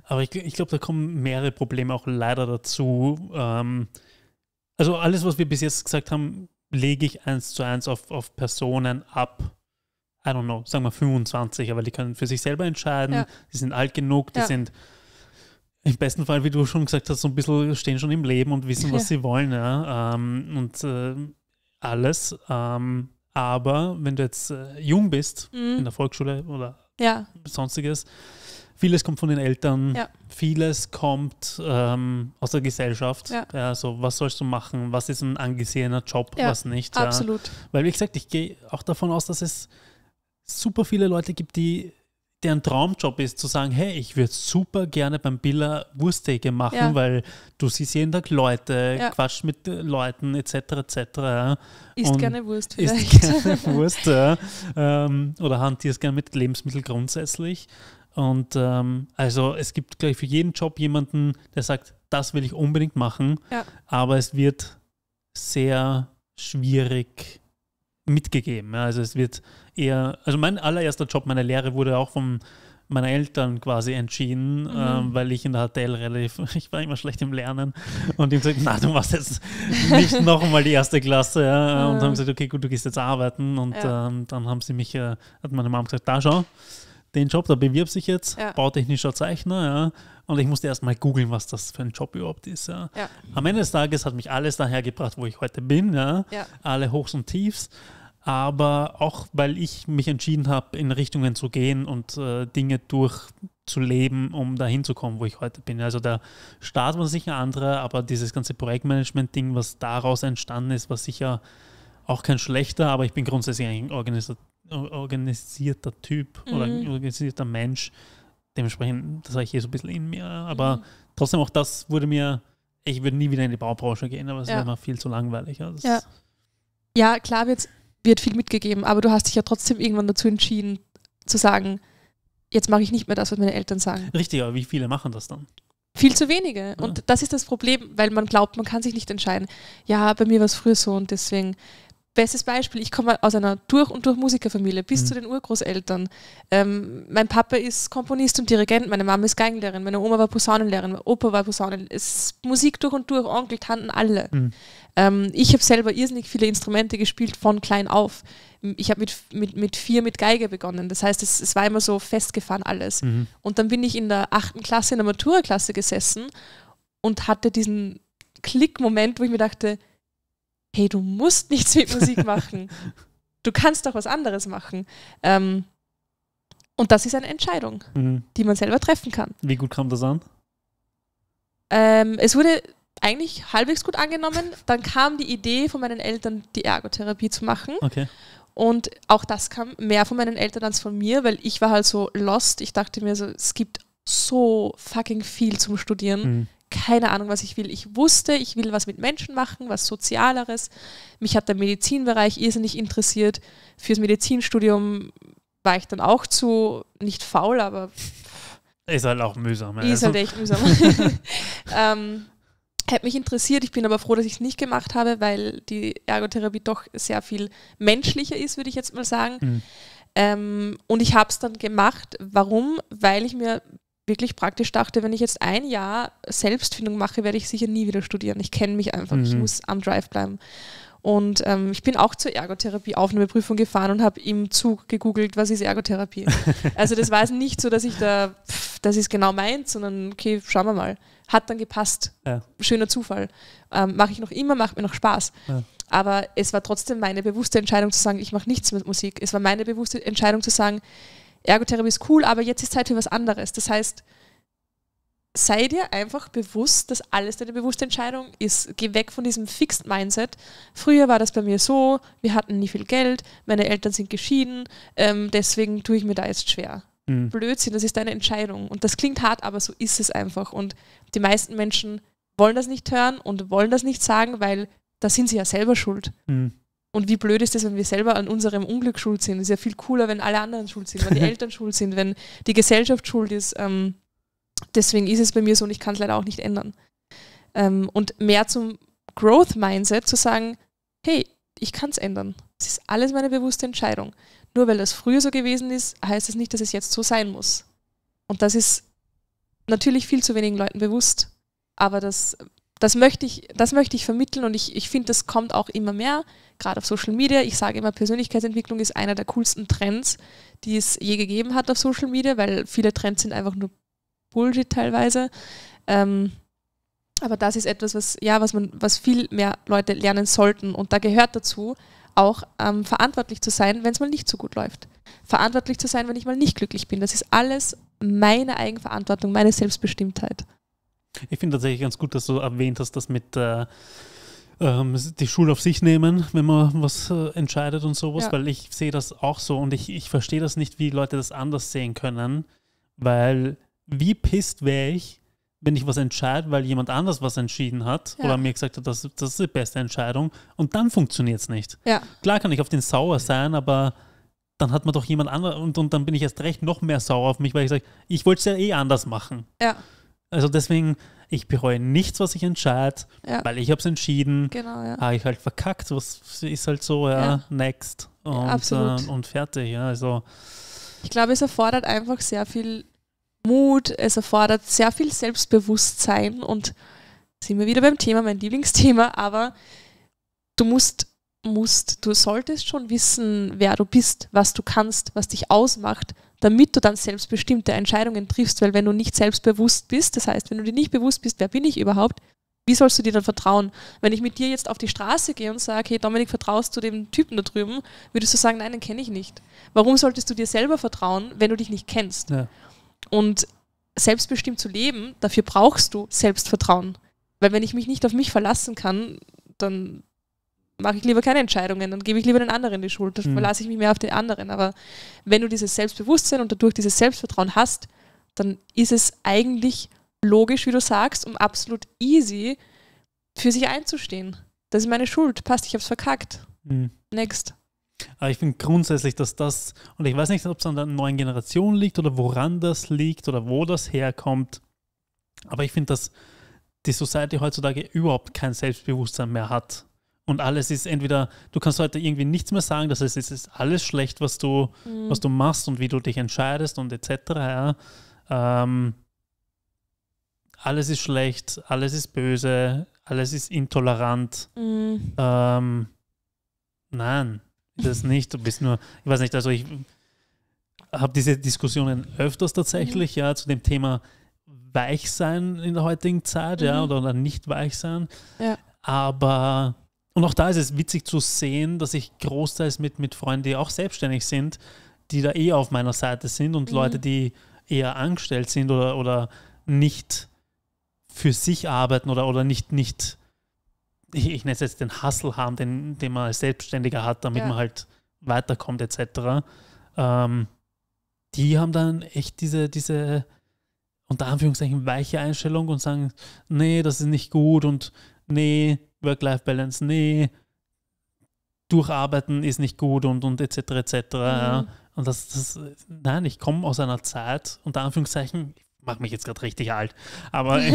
Aber ich, ich glaube, da kommen mehrere Probleme auch leider dazu. Ähm, also alles, was wir bis jetzt gesagt haben, lege ich eins zu eins auf, auf Personen ab. I don't know, sagen wir 25, aber die können für sich selber entscheiden, ja. die sind alt genug, die ja. sind im besten Fall, wie du schon gesagt hast, so ein bisschen stehen schon im Leben und wissen, was ja. sie wollen. Ja? Ähm, und äh, alles. Ähm, aber wenn du jetzt äh, jung bist mhm. in der Volksschule oder sonstiges, Vieles kommt von den Eltern, ja. vieles kommt ähm, aus der Gesellschaft. Ja. Also was sollst du machen? Was ist ein angesehener Job, ja, was nicht? Absolut. Weil wie gesagt, ich gehe auch davon aus, dass es super viele Leute gibt, die deren Traumjob ist, zu sagen, hey, ich würde super gerne beim Billa Wursttheke machen, ja. weil du siehst jeden Tag Leute, ja. quatscht mit äh, Leuten etc. etc. Isst gerne Wurst vielleicht. Isst gerne [LAUGHS] Wurst ja. ähm, oder hantierst gerne mit Lebensmitteln grundsätzlich. Und ähm, also es gibt gleich für jeden Job jemanden, der sagt, das will ich unbedingt machen, ja. aber es wird sehr schwierig mitgegeben. Also es wird eher, also mein allererster Job, meine Lehre wurde auch von meinen Eltern quasi entschieden, mhm. ähm, weil ich in der HTL relativ, [LAUGHS] ich war immer schlecht im Lernen und die haben gesagt, na, du machst jetzt nicht nochmal die erste Klasse. Ja? Und mhm. haben gesagt, okay, gut, du gehst jetzt arbeiten und ja. ähm, dann haben sie mich, äh, hat meine Mom gesagt, da schau, den Job, da bewirbt sich jetzt, ja. bautechnischer Zeichner, ja. Und ich musste erstmal googeln, was das für ein Job überhaupt ist. Ja. ja. Am Ende des Tages hat mich alles daher gebracht, wo ich heute bin. Ja. ja. Alle Hochs und Tiefs. Aber auch, weil ich mich entschieden habe, in Richtungen zu gehen und äh, Dinge durchzuleben, um dahin zu kommen, wo ich heute bin. Also der Start war sicher anderer, aber dieses ganze Projektmanagement-Ding, was daraus entstanden ist, war sicher auch kein schlechter, aber ich bin grundsätzlich ein organisator organisierter Typ mhm. oder organisierter Mensch. Dementsprechend, das habe ich hier so ein bisschen in mir. Aber mhm. trotzdem, auch das wurde mir, ich würde nie wieder in die Baubranche gehen, aber es ja. war immer viel zu langweilig. Also ja. ja, klar wird, wird viel mitgegeben, aber du hast dich ja trotzdem irgendwann dazu entschieden, zu sagen, jetzt mache ich nicht mehr das, was meine Eltern sagen. Richtig, aber wie viele machen das dann? Viel zu wenige. Und das ist das Problem, weil man glaubt, man kann sich nicht entscheiden. Ja, bei mir war es früher so und deswegen, Bestes Beispiel, ich komme aus einer durch und durch Musikerfamilie bis mhm. zu den Urgroßeltern. Ähm, mein Papa ist Komponist und Dirigent, meine Mama ist Geigenlehrerin, meine Oma war Posaunenlehrerin, mein Opa war Posaunenlehrerin. Es ist Musik durch und durch, Onkel, Tanten, alle. Mhm. Ähm, ich habe selber irrsinnig viele Instrumente gespielt von klein auf. Ich habe mit, mit, mit vier mit Geige begonnen. Das heißt, es, es war immer so festgefahren alles. Mhm. Und dann bin ich in der achten Klasse, in der Maturaklasse gesessen und hatte diesen Klickmoment, wo ich mir dachte, hey, du musst nichts mit Musik [LAUGHS] machen. Du kannst doch was anderes machen. Ähm, und das ist eine Entscheidung, mhm. die man selber treffen kann. Wie gut kam das an? Ähm, es wurde eigentlich halbwegs gut angenommen. Dann kam die Idee von meinen Eltern, die Ergotherapie zu machen. Okay. Und auch das kam mehr von meinen Eltern als von mir, weil ich war halt so lost. Ich dachte mir so, es gibt so fucking viel zum Studieren. Mhm keine Ahnung, was ich will. Ich wusste, ich will was mit Menschen machen, was Sozialeres. Mich hat der Medizinbereich irrsinnig interessiert. Fürs Medizinstudium war ich dann auch zu, nicht faul, aber. Ist halt auch mühsam. Ist halt also. echt mühsam. [LAUGHS] ähm, hätte mich interessiert. Ich bin aber froh, dass ich es nicht gemacht habe, weil die Ergotherapie doch sehr viel menschlicher ist, würde ich jetzt mal sagen. Mhm. Ähm, und ich habe es dann gemacht. Warum? Weil ich mir wirklich praktisch dachte, wenn ich jetzt ein Jahr Selbstfindung mache, werde ich sicher nie wieder studieren. Ich kenne mich einfach, mhm. ich muss am Drive bleiben. Und ähm, ich bin auch zur Ergotherapie-Aufnahmeprüfung gefahren und habe im Zug gegoogelt, was ist Ergotherapie. [LAUGHS] also das war es nicht so, dass ich da, pff, das ist genau meins, sondern okay, schauen wir mal. Hat dann gepasst. Ja. Schöner Zufall. Ähm, mache ich noch immer, macht mir noch Spaß. Ja. Aber es war trotzdem meine bewusste Entscheidung zu sagen, ich mache nichts mit Musik. Es war meine bewusste Entscheidung zu sagen, Ergotherapie ist cool, aber jetzt ist Zeit halt für was anderes. Das heißt, sei dir einfach bewusst, dass alles deine bewusste Entscheidung ist. Geh weg von diesem Fixed Mindset. Früher war das bei mir so, wir hatten nie viel Geld, meine Eltern sind geschieden, ähm, deswegen tue ich mir da jetzt schwer. Mhm. Blödsinn, das ist deine Entscheidung. Und das klingt hart, aber so ist es einfach. Und die meisten Menschen wollen das nicht hören und wollen das nicht sagen, weil da sind sie ja selber schuld. Mhm. Und wie blöd ist das, wenn wir selber an unserem Unglück schuld sind? Es ist ja viel cooler, wenn alle anderen schuld sind, wenn die [LAUGHS] Eltern schuld sind, wenn die Gesellschaft schuld ist. Ähm, deswegen ist es bei mir so und ich kann es leider auch nicht ändern. Ähm, und mehr zum Growth-Mindset zu sagen, hey, ich kann es ändern. Es ist alles meine bewusste Entscheidung. Nur weil das früher so gewesen ist, heißt es das nicht, dass es jetzt so sein muss. Und das ist natürlich viel zu wenigen Leuten bewusst. Aber das das möchte ich, das möchte ich vermitteln und ich, ich finde, das kommt auch immer mehr, gerade auf Social Media. Ich sage immer, Persönlichkeitsentwicklung ist einer der coolsten Trends, die es je gegeben hat auf Social Media, weil viele Trends sind einfach nur Bullshit teilweise. Ähm, aber das ist etwas, was, ja, was, man, was viel mehr Leute lernen sollten. Und da gehört dazu, auch ähm, verantwortlich zu sein, wenn es mal nicht so gut läuft. Verantwortlich zu sein, wenn ich mal nicht glücklich bin. Das ist alles meine Eigenverantwortung, meine Selbstbestimmtheit. Ich finde tatsächlich ganz gut, dass du erwähnt hast, dass mit äh, ähm, die Schule auf sich nehmen, wenn man was äh, entscheidet und sowas, ja. weil ich sehe das auch so und ich, ich verstehe das nicht, wie Leute das anders sehen können, weil wie pisst wäre ich, wenn ich was entscheide, weil jemand anders was entschieden hat ja. oder mir gesagt hat, das, das ist die beste Entscheidung und dann funktioniert es nicht. Ja. Klar kann ich auf den sauer sein, aber dann hat man doch jemand anderen und, und dann bin ich erst recht noch mehr sauer auf mich, weil ich sage, ich wollte es ja eh anders machen. Ja. Also deswegen, ich bereue nichts, was ich entscheide, ja. weil ich habe es entschieden. Genau, ja. Habe ich halt verkackt, was ist halt so, ja, ja. next und, äh, und fertig. Ja, also. Ich glaube, es erfordert einfach sehr viel Mut, es erfordert sehr viel Selbstbewusstsein und sind wir wieder beim Thema, mein Lieblingsthema, aber du musst, musst, du solltest schon wissen, wer du bist, was du kannst, was dich ausmacht, damit du dann selbstbestimmte Entscheidungen triffst, weil wenn du nicht selbstbewusst bist, das heißt, wenn du dir nicht bewusst bist, wer bin ich überhaupt, wie sollst du dir dann vertrauen? Wenn ich mit dir jetzt auf die Straße gehe und sage, hey Dominik, vertraust du dem Typen da drüben, würdest du sagen, nein, den kenne ich nicht. Warum solltest du dir selber vertrauen, wenn du dich nicht kennst? Ja. Und selbstbestimmt zu leben, dafür brauchst du Selbstvertrauen. Weil wenn ich mich nicht auf mich verlassen kann, dann mache ich lieber keine Entscheidungen, dann gebe ich lieber den anderen die Schuld, dann mhm. verlasse ich mich mehr auf den anderen. Aber wenn du dieses Selbstbewusstsein und dadurch dieses Selbstvertrauen hast, dann ist es eigentlich logisch, wie du sagst, um absolut easy für sich einzustehen. Das ist meine Schuld, passt, ich habe es verkackt. Mhm. Next. Aber ich finde grundsätzlich, dass das, und ich weiß nicht, ob es an der neuen Generation liegt oder woran das liegt oder wo das herkommt, aber ich finde, dass die Society heutzutage überhaupt kein Selbstbewusstsein mehr hat und alles ist entweder, du kannst heute irgendwie nichts mehr sagen, das heißt, es ist alles schlecht, was du, mhm. was du machst und wie du dich entscheidest und etc. Ja. Ähm, alles ist schlecht, alles ist böse, alles ist intolerant. Mhm. Ähm, nein, das [LAUGHS] nicht. Du bist nur, ich weiß nicht, also ich habe diese Diskussionen öfters tatsächlich, mhm. ja, zu dem Thema weich sein in der heutigen Zeit, ja, mhm. oder, oder nicht weich sein. Ja. Aber und auch da ist es witzig zu sehen, dass ich großteils mit, mit Freunden, die auch selbstständig sind, die da eh auf meiner Seite sind und mhm. Leute, die eher angestellt sind oder, oder nicht für sich arbeiten oder, oder nicht, nicht ich, ich nenne es jetzt den Hustle haben, den, den man als Selbstständiger hat, damit ja. man halt weiterkommt etc. Ähm, die haben dann echt diese, diese unter Anführungszeichen weiche Einstellung und sagen, nee, das ist nicht gut und nee, Work-Life-Balance, nee, durcharbeiten ist nicht gut und, und etc. etc. Mhm. Ja. Und das, das, nein, ich komme aus einer Zeit, unter Anführungszeichen, ich mache mich jetzt gerade richtig alt, aber [LAUGHS] ich,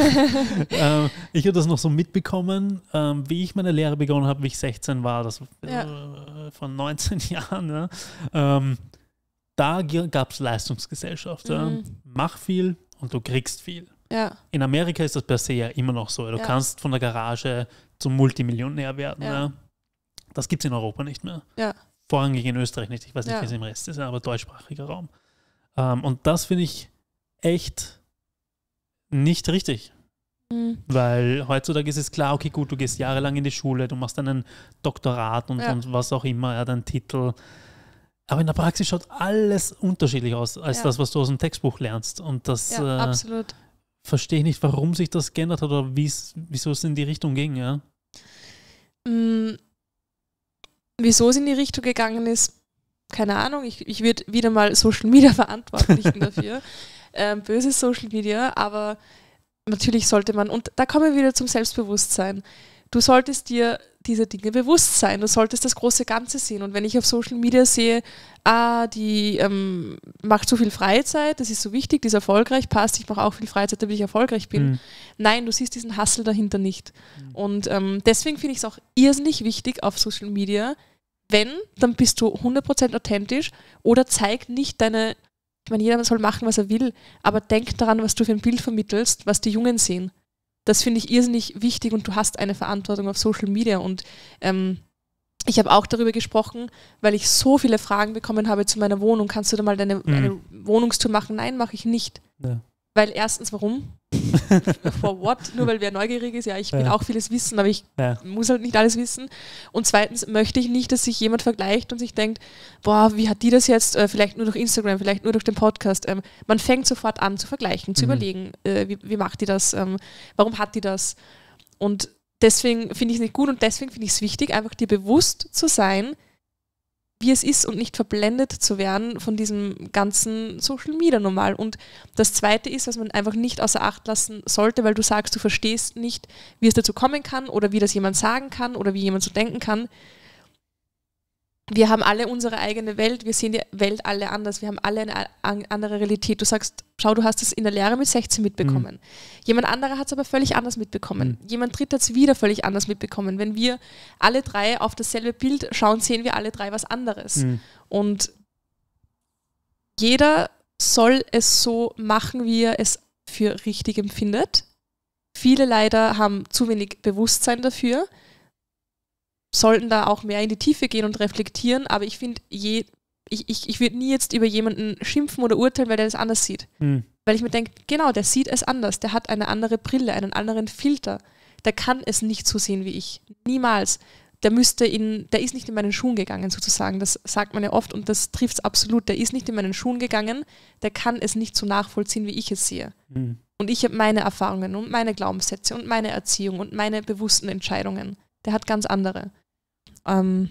ähm, ich habe das noch so mitbekommen, ähm, wie ich meine Lehre begonnen habe, wie ich 16 war, das ja. äh, von 19 [LAUGHS] Jahren. Ja. Ähm, da gab es Leistungsgesellschaft. Mhm. Mach viel und du kriegst viel. Ja. In Amerika ist das per se ja immer noch so. Du ja. kannst von der Garage zum Multimillionär werden. Ja. Ja. Das gibt es in Europa nicht mehr. Ja. Vorrangig in Österreich nicht. Ich weiß nicht, wie es im Rest ist, aber deutschsprachiger Raum. Ähm, und das finde ich echt nicht richtig. Mhm. Weil heutzutage ist es klar, okay, gut, du gehst jahrelang in die Schule, du machst einen Doktorat und, und was auch immer, ja, deinen Titel. Aber in der Praxis schaut alles unterschiedlich aus als das, was du aus dem Textbuch lernst. Und das äh, absolut verstehe ich nicht, warum sich das geändert hat oder wieso es in die Richtung ging, ja. Mm, wieso es in die Richtung gegangen ist, keine Ahnung. Ich, ich würde wieder mal Social Media [LAUGHS] verantwortlich dafür. Ähm, böses Social Media, aber natürlich sollte man, und da kommen wir wieder zum Selbstbewusstsein. Du solltest dir dieser Dinge bewusst sein. Du solltest das große Ganze sehen. Und wenn ich auf Social Media sehe, ah, die ähm, macht so viel Freizeit, das ist so wichtig, die ist erfolgreich, passt, ich mache auch viel Freizeit, damit ich erfolgreich bin. Mhm. Nein, du siehst diesen Hassel dahinter nicht. Mhm. Und ähm, deswegen finde ich es auch irrsinnig wichtig auf Social Media, wenn, dann bist du 100% authentisch oder zeig nicht deine, ich meine, jeder soll machen, was er will, aber denk daran, was du für ein Bild vermittelst, was die Jungen sehen das finde ich irrsinnig wichtig und du hast eine Verantwortung auf Social Media und ähm, ich habe auch darüber gesprochen, weil ich so viele Fragen bekommen habe zu meiner Wohnung. Kannst du da mal deine, mhm. Wohnungstour machen? Nein, mache ich nicht. Ja. Weil erstens, warum? [LAUGHS] For what? Nur weil wer neugierig ist, ja, ich will ja. auch vieles wissen, aber ich ja. muss halt nicht alles wissen. Und zweitens möchte ich nicht, dass sich jemand vergleicht und sich denkt, boah, wie hat die das jetzt? Äh, vielleicht nur durch Instagram, vielleicht nur durch den Podcast. Ähm, man fängt sofort an zu vergleichen, zu mhm. überlegen, äh, wie, wie macht die das? Ähm, warum hat die das? Und deswegen finde ich es nicht gut und deswegen finde ich es wichtig, einfach dir bewusst zu sein, wie es ist und nicht verblendet zu werden von diesem ganzen Social Media normal. Und das Zweite ist, was man einfach nicht außer Acht lassen sollte, weil du sagst, du verstehst nicht, wie es dazu kommen kann oder wie das jemand sagen kann oder wie jemand so denken kann wir haben alle unsere eigene Welt, wir sehen die Welt alle anders, wir haben alle eine andere Realität. Du sagst, schau, du hast es in der Lehre mit 16 mitbekommen. Mhm. Jemand anderer hat es aber völlig anders mitbekommen. Mhm. Jemand dritter hat es wieder völlig anders mitbekommen. Wenn wir alle drei auf dasselbe Bild schauen, sehen wir alle drei was anderes. Mhm. Und jeder soll es so machen, wie er es für richtig empfindet. Viele leider haben zu wenig Bewusstsein dafür sollten da auch mehr in die Tiefe gehen und reflektieren, aber ich finde, ich, ich, ich würde nie jetzt über jemanden schimpfen oder urteilen, weil der das anders sieht. Mhm. Weil ich mir denke, genau, der sieht es anders, der hat eine andere Brille, einen anderen Filter. Der kann es nicht so sehen wie ich. Niemals. Der müsste in, der ist nicht in meinen Schuhen gegangen, sozusagen. Das sagt man ja oft und das trifft es absolut. Der ist nicht in meinen Schuhen gegangen, der kann es nicht so nachvollziehen, wie ich es sehe. Mhm. Und ich habe meine Erfahrungen und meine Glaubenssätze und meine Erziehung und meine bewussten Entscheidungen. Der hat ganz andere. Ähm,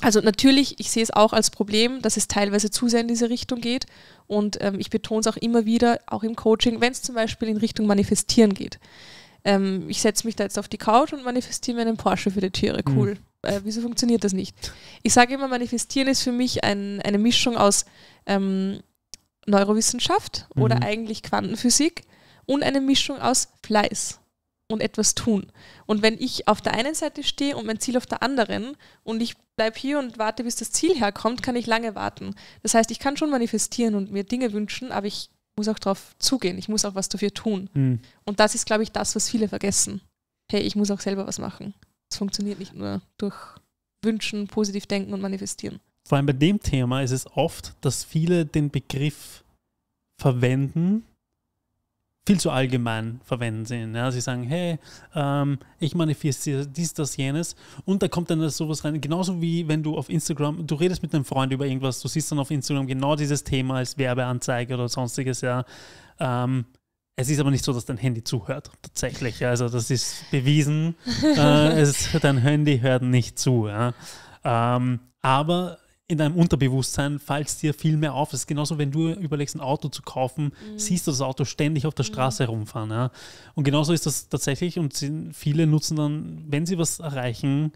also natürlich, ich sehe es auch als Problem, dass es teilweise zu sehr in diese Richtung geht. Und ähm, ich betone es auch immer wieder, auch im Coaching, wenn es zum Beispiel in Richtung Manifestieren geht. Ähm, ich setze mich da jetzt auf die Couch und manifestiere mir einen Porsche für die Türe. Hm. Cool. Mhm. Äh, wieso funktioniert das nicht? Ich sage immer, manifestieren ist für mich ein, eine Mischung aus ähm, Neurowissenschaft mhm. oder eigentlich Quantenphysik und eine Mischung aus Fleiß und etwas tun. Und wenn ich auf der einen Seite stehe und mein Ziel auf der anderen und ich bleibe hier und warte, bis das Ziel herkommt, kann ich lange warten. Das heißt, ich kann schon manifestieren und mir Dinge wünschen, aber ich muss auch darauf zugehen. Ich muss auch was dafür tun. Mhm. Und das ist, glaube ich, das, was viele vergessen. Hey, ich muss auch selber was machen. Es funktioniert nicht nur durch Wünschen, positiv denken und manifestieren. Vor allem bei dem Thema ist es oft, dass viele den Begriff verwenden, viel zu allgemein verwenden sind. Ja. Sie sagen, hey, ähm, ich manifestiere dies, das, jenes. Und da kommt dann sowas rein. Genauso wie wenn du auf Instagram, du redest mit einem Freund über irgendwas, du siehst dann auf Instagram genau dieses Thema als Werbeanzeige oder sonstiges, ja. Ähm, es ist aber nicht so, dass dein Handy zuhört, tatsächlich. Also das ist bewiesen. [LAUGHS] äh, es, dein Handy hört nicht zu. Ja. Ähm, aber in deinem Unterbewusstsein fällt dir viel mehr auf. Es ist genauso, wenn du überlegst, ein Auto zu kaufen, mhm. siehst du das Auto ständig auf der mhm. Straße mhm. herumfahren. Ja? Und genauso ist das tatsächlich. Und viele nutzen dann, wenn sie was erreichen,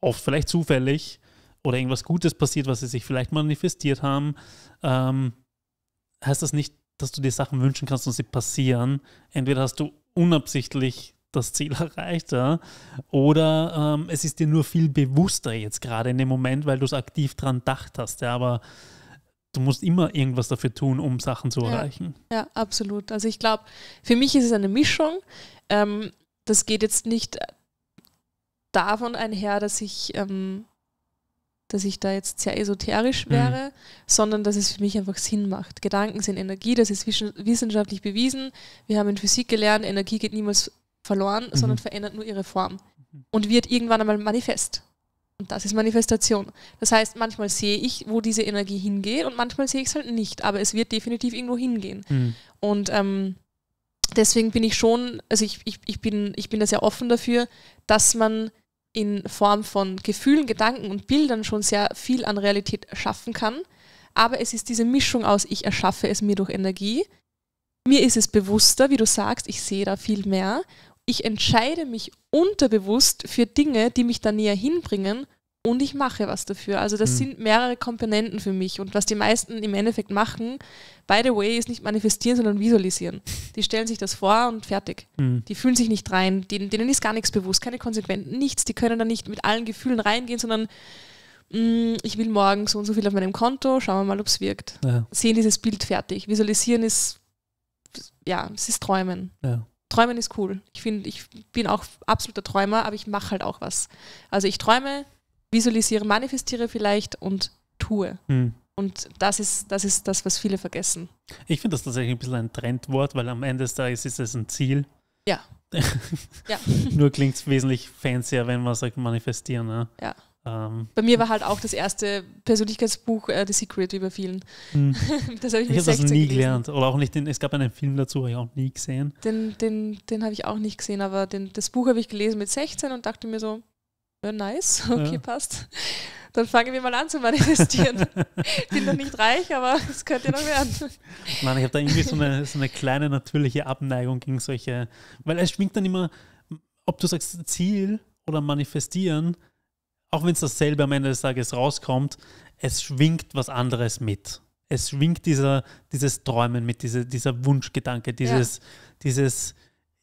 oft vielleicht zufällig oder irgendwas Gutes passiert, was sie sich vielleicht manifestiert haben, ähm, heißt das nicht, dass du dir Sachen wünschen kannst und sie passieren. Entweder hast du unabsichtlich das Ziel erreicht. Ja? Oder ähm, es ist dir nur viel bewusster jetzt gerade in dem Moment, weil du es aktiv dran dacht hast. Ja? Aber du musst immer irgendwas dafür tun, um Sachen zu ja, erreichen. Ja, absolut. Also ich glaube, für mich ist es eine Mischung. Ähm, das geht jetzt nicht davon einher, dass ich, ähm, dass ich da jetzt sehr esoterisch mhm. wäre, mhm. sondern dass es für mich einfach Sinn macht. Gedanken sind Energie, das ist wissenschaftlich bewiesen. Wir haben in Physik gelernt, Energie geht niemals verloren, mhm. sondern verändert nur ihre Form und wird irgendwann einmal manifest. Und das ist Manifestation. Das heißt, manchmal sehe ich, wo diese Energie hingeht und manchmal sehe ich es halt nicht, aber es wird definitiv irgendwo hingehen. Mhm. Und ähm, deswegen bin ich schon, also ich, ich, ich, bin, ich bin da sehr offen dafür, dass man in Form von Gefühlen, Gedanken und Bildern schon sehr viel an Realität schaffen kann. Aber es ist diese Mischung aus, ich erschaffe es mir durch Energie. Mir ist es bewusster, wie du sagst, ich sehe da viel mehr ich entscheide mich unterbewusst für Dinge, die mich da näher hinbringen und ich mache was dafür. Also das mhm. sind mehrere Komponenten für mich und was die meisten im Endeffekt machen, by the way, ist nicht manifestieren, sondern visualisieren. Die stellen sich das vor und fertig. Mhm. Die fühlen sich nicht rein, denen, denen ist gar nichts bewusst, keine Konsequenzen, nichts. Die können da nicht mit allen Gefühlen reingehen, sondern hm, ich will morgen so und so viel auf meinem Konto, schauen wir mal, ob es wirkt. Ja. Sehen dieses Bild fertig. Visualisieren ist, ja, es ist Träumen. Ja. Träumen ist cool. Ich finde, ich bin auch absoluter Träumer, aber ich mache halt auch was. Also ich träume, visualisiere, manifestiere vielleicht und tue. Hm. Und das ist, das ist das, was viele vergessen. Ich finde das tatsächlich ein bisschen ein Trendwort, weil am Ende des Tages ist es ein Ziel. Ja. [LAUGHS] ja. Nur klingt es wesentlich fancier, wenn man sagt manifestieren. Ne? Ja. Ähm, bei mir war halt auch das erste Persönlichkeitsbuch äh, The Secret, über vielen. Hm. [LAUGHS] Das habe ich, ich mit 16 das nie gelesen. gelernt. Oder auch nicht, den, es gab einen Film dazu, habe ich auch nie gesehen. Den, den, den habe ich auch nicht gesehen, aber den, das Buch habe ich gelesen mit 16 und dachte mir so, ja, nice, [LAUGHS] okay, ja. passt. Dann fangen wir mal an zu manifestieren. [LAUGHS] Bin noch nicht reich, aber es könnte noch werden. Nein, ich habe da irgendwie so eine, so eine kleine natürliche Abneigung gegen solche, weil es schwingt dann immer, ob du sagst Ziel oder manifestieren, auch wenn es dasselbe am Ende des Tages rauskommt, es schwingt was anderes mit. Es schwingt dieser, dieses Träumen mit, diese, dieser Wunschgedanke, dieses, ja. dieses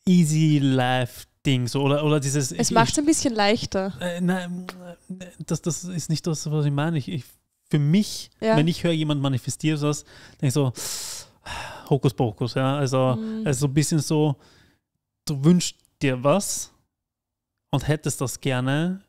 Easy Life Ding. So, oder, oder dieses, es macht es ein bisschen leichter. Äh, nein, äh, das, das ist nicht das, was ich meine. Ich, ich für mich, ja. wenn ich höre, jemand manifestiert was, denke ich so, [SIGHS] Hokuspokus. Ja? Also, mhm. also ein bisschen so, du wünschst dir was und hättest das gerne,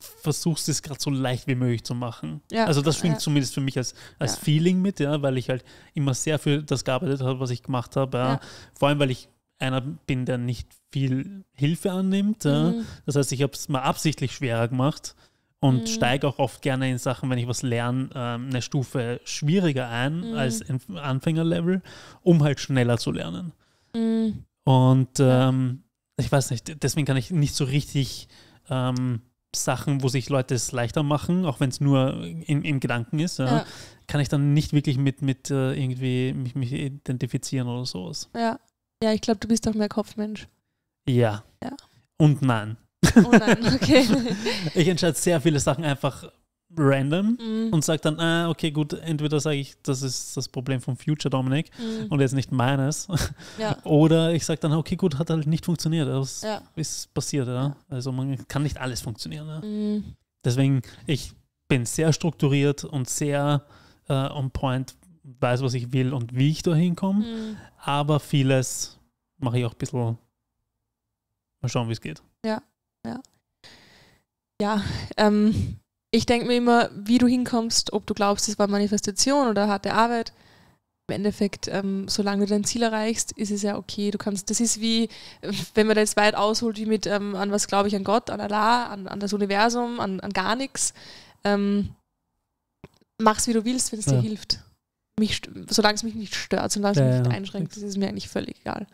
versuchst es gerade so leicht wie möglich zu machen. Ja, also das schwingt ja. zumindest für mich als, als ja. Feeling mit, ja, weil ich halt immer sehr für das gearbeitet habe, was ich gemacht habe. Vor allem, weil ich einer bin, der nicht viel Hilfe annimmt. Mhm. Das heißt, ich habe es mal absichtlich schwerer gemacht und mhm. steige auch oft gerne in Sachen, wenn ich was lerne, ähm, eine Stufe schwieriger ein mhm. als Anfängerlevel, um halt schneller zu lernen. Mhm. Und ähm, ich weiß nicht, deswegen kann ich nicht so richtig ähm, Sachen, wo sich Leute es leichter machen, auch wenn es nur in, im Gedanken ist, ja, ja. kann ich dann nicht wirklich mit, mit äh, irgendwie mich, mich, identifizieren oder sowas. Ja, ja ich glaube, du bist doch mehr Kopfmensch. Ja. ja. Und nein. Oh nein, okay. [LAUGHS] ich entscheide sehr viele Sachen einfach random mhm. und sage dann, ah, okay, gut, entweder sage ich, das ist das Problem vom Future Dominic mhm. und jetzt nicht meines. [LAUGHS] Ja. Oder ich sage dann, okay, gut, hat halt nicht funktioniert. Das ja. ist passiert, ja? Also man kann nicht alles funktionieren. Mhm. Deswegen, ich bin sehr strukturiert und sehr äh, on point, weiß, was ich will und wie ich da hinkomme. Mhm. Aber vieles mache ich auch ein bisschen mal schauen, wie es geht. Ja, ja. Ja, ähm, ich denke mir immer, wie du hinkommst, ob du glaubst, es war Manifestation oder harte Arbeit. Im Endeffekt, ähm, solange du dein Ziel erreichst, ist es ja okay. Du kannst, das ist wie, wenn man das weit ausholt, wie mit ähm, an was glaube ich, an Gott, an Allah, an, an das Universum, an, an gar nichts. Ähm, mach's wie du willst, wenn es dir hilft. Mich, solange es mich nicht stört, solange es ja, mich nicht ja. einschränkt, das ist mir eigentlich völlig egal.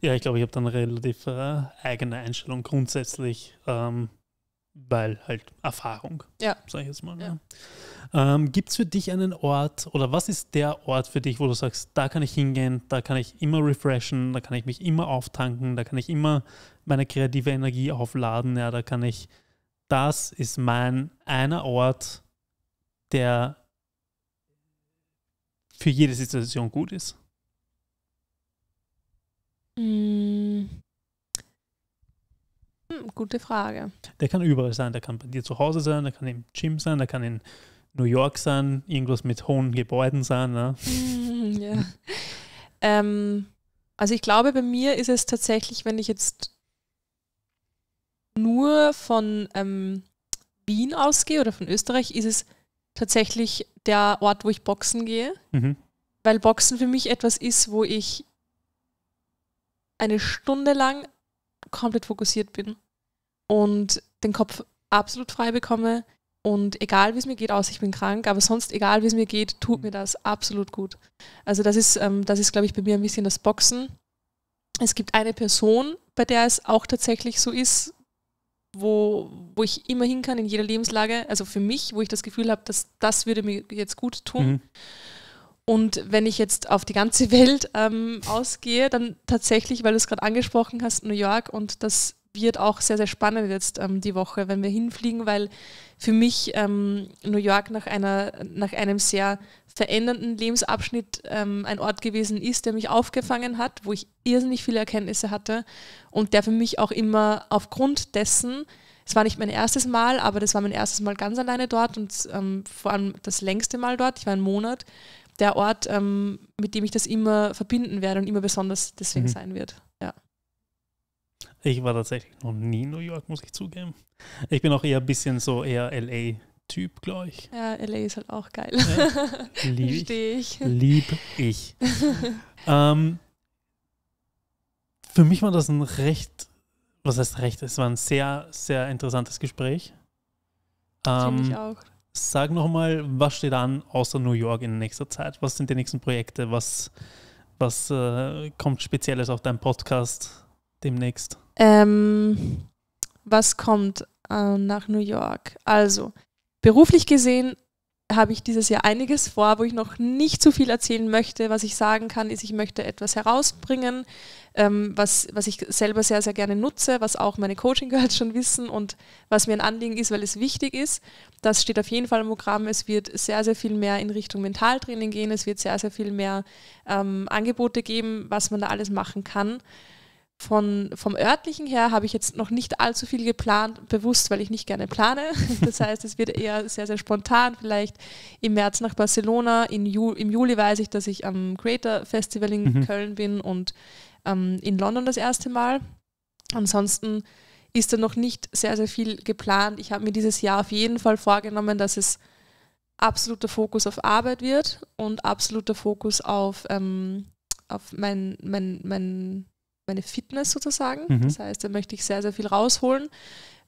Ja, ich glaube, ich habe dann eine relativ äh, eigene Einstellung grundsätzlich. Ähm, weil halt Erfahrung, ja. sag ich jetzt mal. Ja. Ne? ja. Ähm, Gibt es für dich einen Ort oder was ist der Ort für dich, wo du sagst, da kann ich hingehen, da kann ich immer refreshen, da kann ich mich immer auftanken, da kann ich immer meine kreative Energie aufladen, ja, da kann ich, das ist mein einer Ort, der für jede Situation gut ist? Mmh. Hm, gute Frage. Der kann überall sein. Der kann bei dir zu Hause sein, der kann im Gym sein, der kann in New York sein, irgendwas mit hohen Gebäuden sein. Ne? Hm, ja. ähm, also ich glaube, bei mir ist es tatsächlich, wenn ich jetzt nur von ähm, Wien ausgehe oder von Österreich, ist es tatsächlich der Ort, wo ich boxen gehe. Mhm. Weil Boxen für mich etwas ist, wo ich eine Stunde lang komplett fokussiert bin und den Kopf absolut frei bekomme. Und egal wie es mir geht, außer ich bin krank, aber sonst egal wie es mir geht, tut mir das absolut gut. Also das ist, ähm, das ist, glaube ich, bei mir ein bisschen das Boxen. Es gibt eine Person, bei der es auch tatsächlich so ist, wo, wo ich immer hin kann in jeder Lebenslage, also für mich, wo ich das Gefühl habe, dass das würde mir jetzt gut tun. Mhm. Und wenn ich jetzt auf die ganze [LAUGHS] Welt ähm, ausgehe, dann tatsächlich, weil du es gerade angesprochen hast, New York und das wird auch sehr, sehr spannend jetzt ähm, die Woche, wenn wir hinfliegen, weil für mich ähm, New York nach, einer, nach einem sehr verändernden Lebensabschnitt ähm, ein Ort gewesen ist, der mich aufgefangen hat, wo ich irrsinnig viele Erkenntnisse hatte und der für mich auch immer aufgrund dessen, es war nicht mein erstes Mal, aber das war mein erstes Mal ganz alleine dort und ähm, vor allem das längste Mal dort, ich war einen Monat, der Ort, ähm, mit dem ich das immer verbinden werde und immer besonders deswegen mhm. sein wird. Ja. Ich war tatsächlich noch nie in New York, muss ich zugeben. Ich bin auch eher ein bisschen so eher LA. Typ, glaube ich. Ja, LA ist halt auch geil. Ja, [LAUGHS] lieb ich. ich. Lieb ich. [LAUGHS] ähm, für mich war das ein recht, was heißt recht, es war ein sehr, sehr interessantes Gespräch. Ähm, Finde ich ähm, auch. Sag nochmal, was steht an außer New York in nächster Zeit? Was sind die nächsten Projekte? Was, was äh, kommt Spezielles auf deinem Podcast demnächst? Ähm, was kommt äh, nach New York? Also, beruflich gesehen habe ich dieses Jahr einiges vor, wo ich noch nicht zu so viel erzählen möchte. Was ich sagen kann, ist, ich möchte etwas herausbringen, ähm, was, was ich selber sehr, sehr gerne nutze, was auch meine Coaching-Girls schon wissen und was mir ein Anliegen ist, weil es wichtig ist. Das steht auf jeden Fall im Programm. Es wird sehr, sehr viel mehr in Richtung Mentaltraining gehen. Es wird sehr, sehr viel mehr ähm, Angebote geben, was man da alles machen kann. Von, vom örtlichen her habe ich jetzt noch nicht allzu viel geplant, bewusst, weil ich nicht gerne plane. [LAUGHS] Das heißt, es wird eher sehr, sehr spontan. Vielleicht im März nach Barcelona, Ju im Juli weiß ich, dass ich am Creator Festival in mhm. Köln bin und ähm, in London das erste Mal. Ansonsten ist da noch nicht sehr, sehr viel geplant. Ich habe mir dieses Jahr auf jeden Fall vorgenommen, dass es absoluter Fokus auf Arbeit wird und absoluter Fokus auf, ähm, auf mein, mein, mein meine Fitness sozusagen. Mhm. Das heißt, da möchte ich sehr, sehr viel rausholen,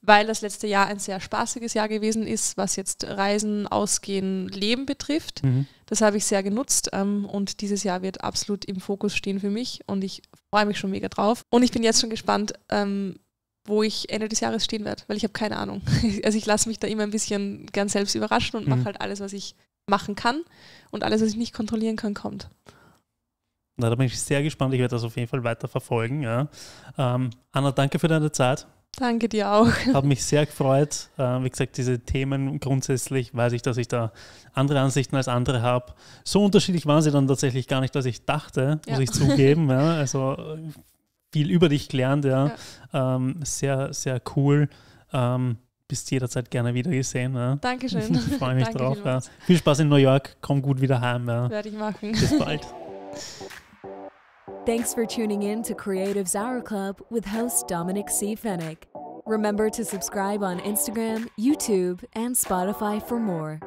weil das letzte Jahr ein sehr spaßiges Jahr gewesen ist, was jetzt Reisen, Ausgehen, Leben betrifft. Mhm. Das habe ich sehr genutzt ähm, und dieses Jahr wird absolut im Fokus stehen für mich und ich freue mich schon mega drauf. Und ich bin jetzt schon gespannt, ähm, wo ich Ende des Jahres stehen werde, weil ich habe keine Ahnung. [LAUGHS] Also ich lasse mich da immer ein bisschen gern selbst überraschen und mhm. mache halt alles, was ich machen kann und alles, was ich nicht kontrollieren kann, kommt. Na, da bin ich sehr gespannt. Ich werde das auf jeden Fall weiter verfolgen. Ja. Ähm, Anna, danke für deine Zeit. Danke dir auch. [LAUGHS] Hat mich sehr gefreut. Äh, wie gesagt, diese Themen grundsätzlich weiß ich, dass ich da andere Ansichten als andere habe. So unterschiedlich waren sie dann tatsächlich gar nicht, als ich dachte, ja. muss ich zugeben. Ja. Also äh, viel über dich gelernt, ja. ja. Ähm, sehr, sehr cool. Ähm, bist jederzeit gerne wieder gesehen. Ja. Dankeschön. Ich [LAUGHS] freue [LAUGHS] mich Danke drauf. Viel Spaß in New York. Komm gut wieder heim. Werde ich machen. Bis bald. Thanks for tuning in to Creatives Hour Club with host Dominic C. Fennick. Remember to subscribe on Instagram, YouTube, and Spotify for more.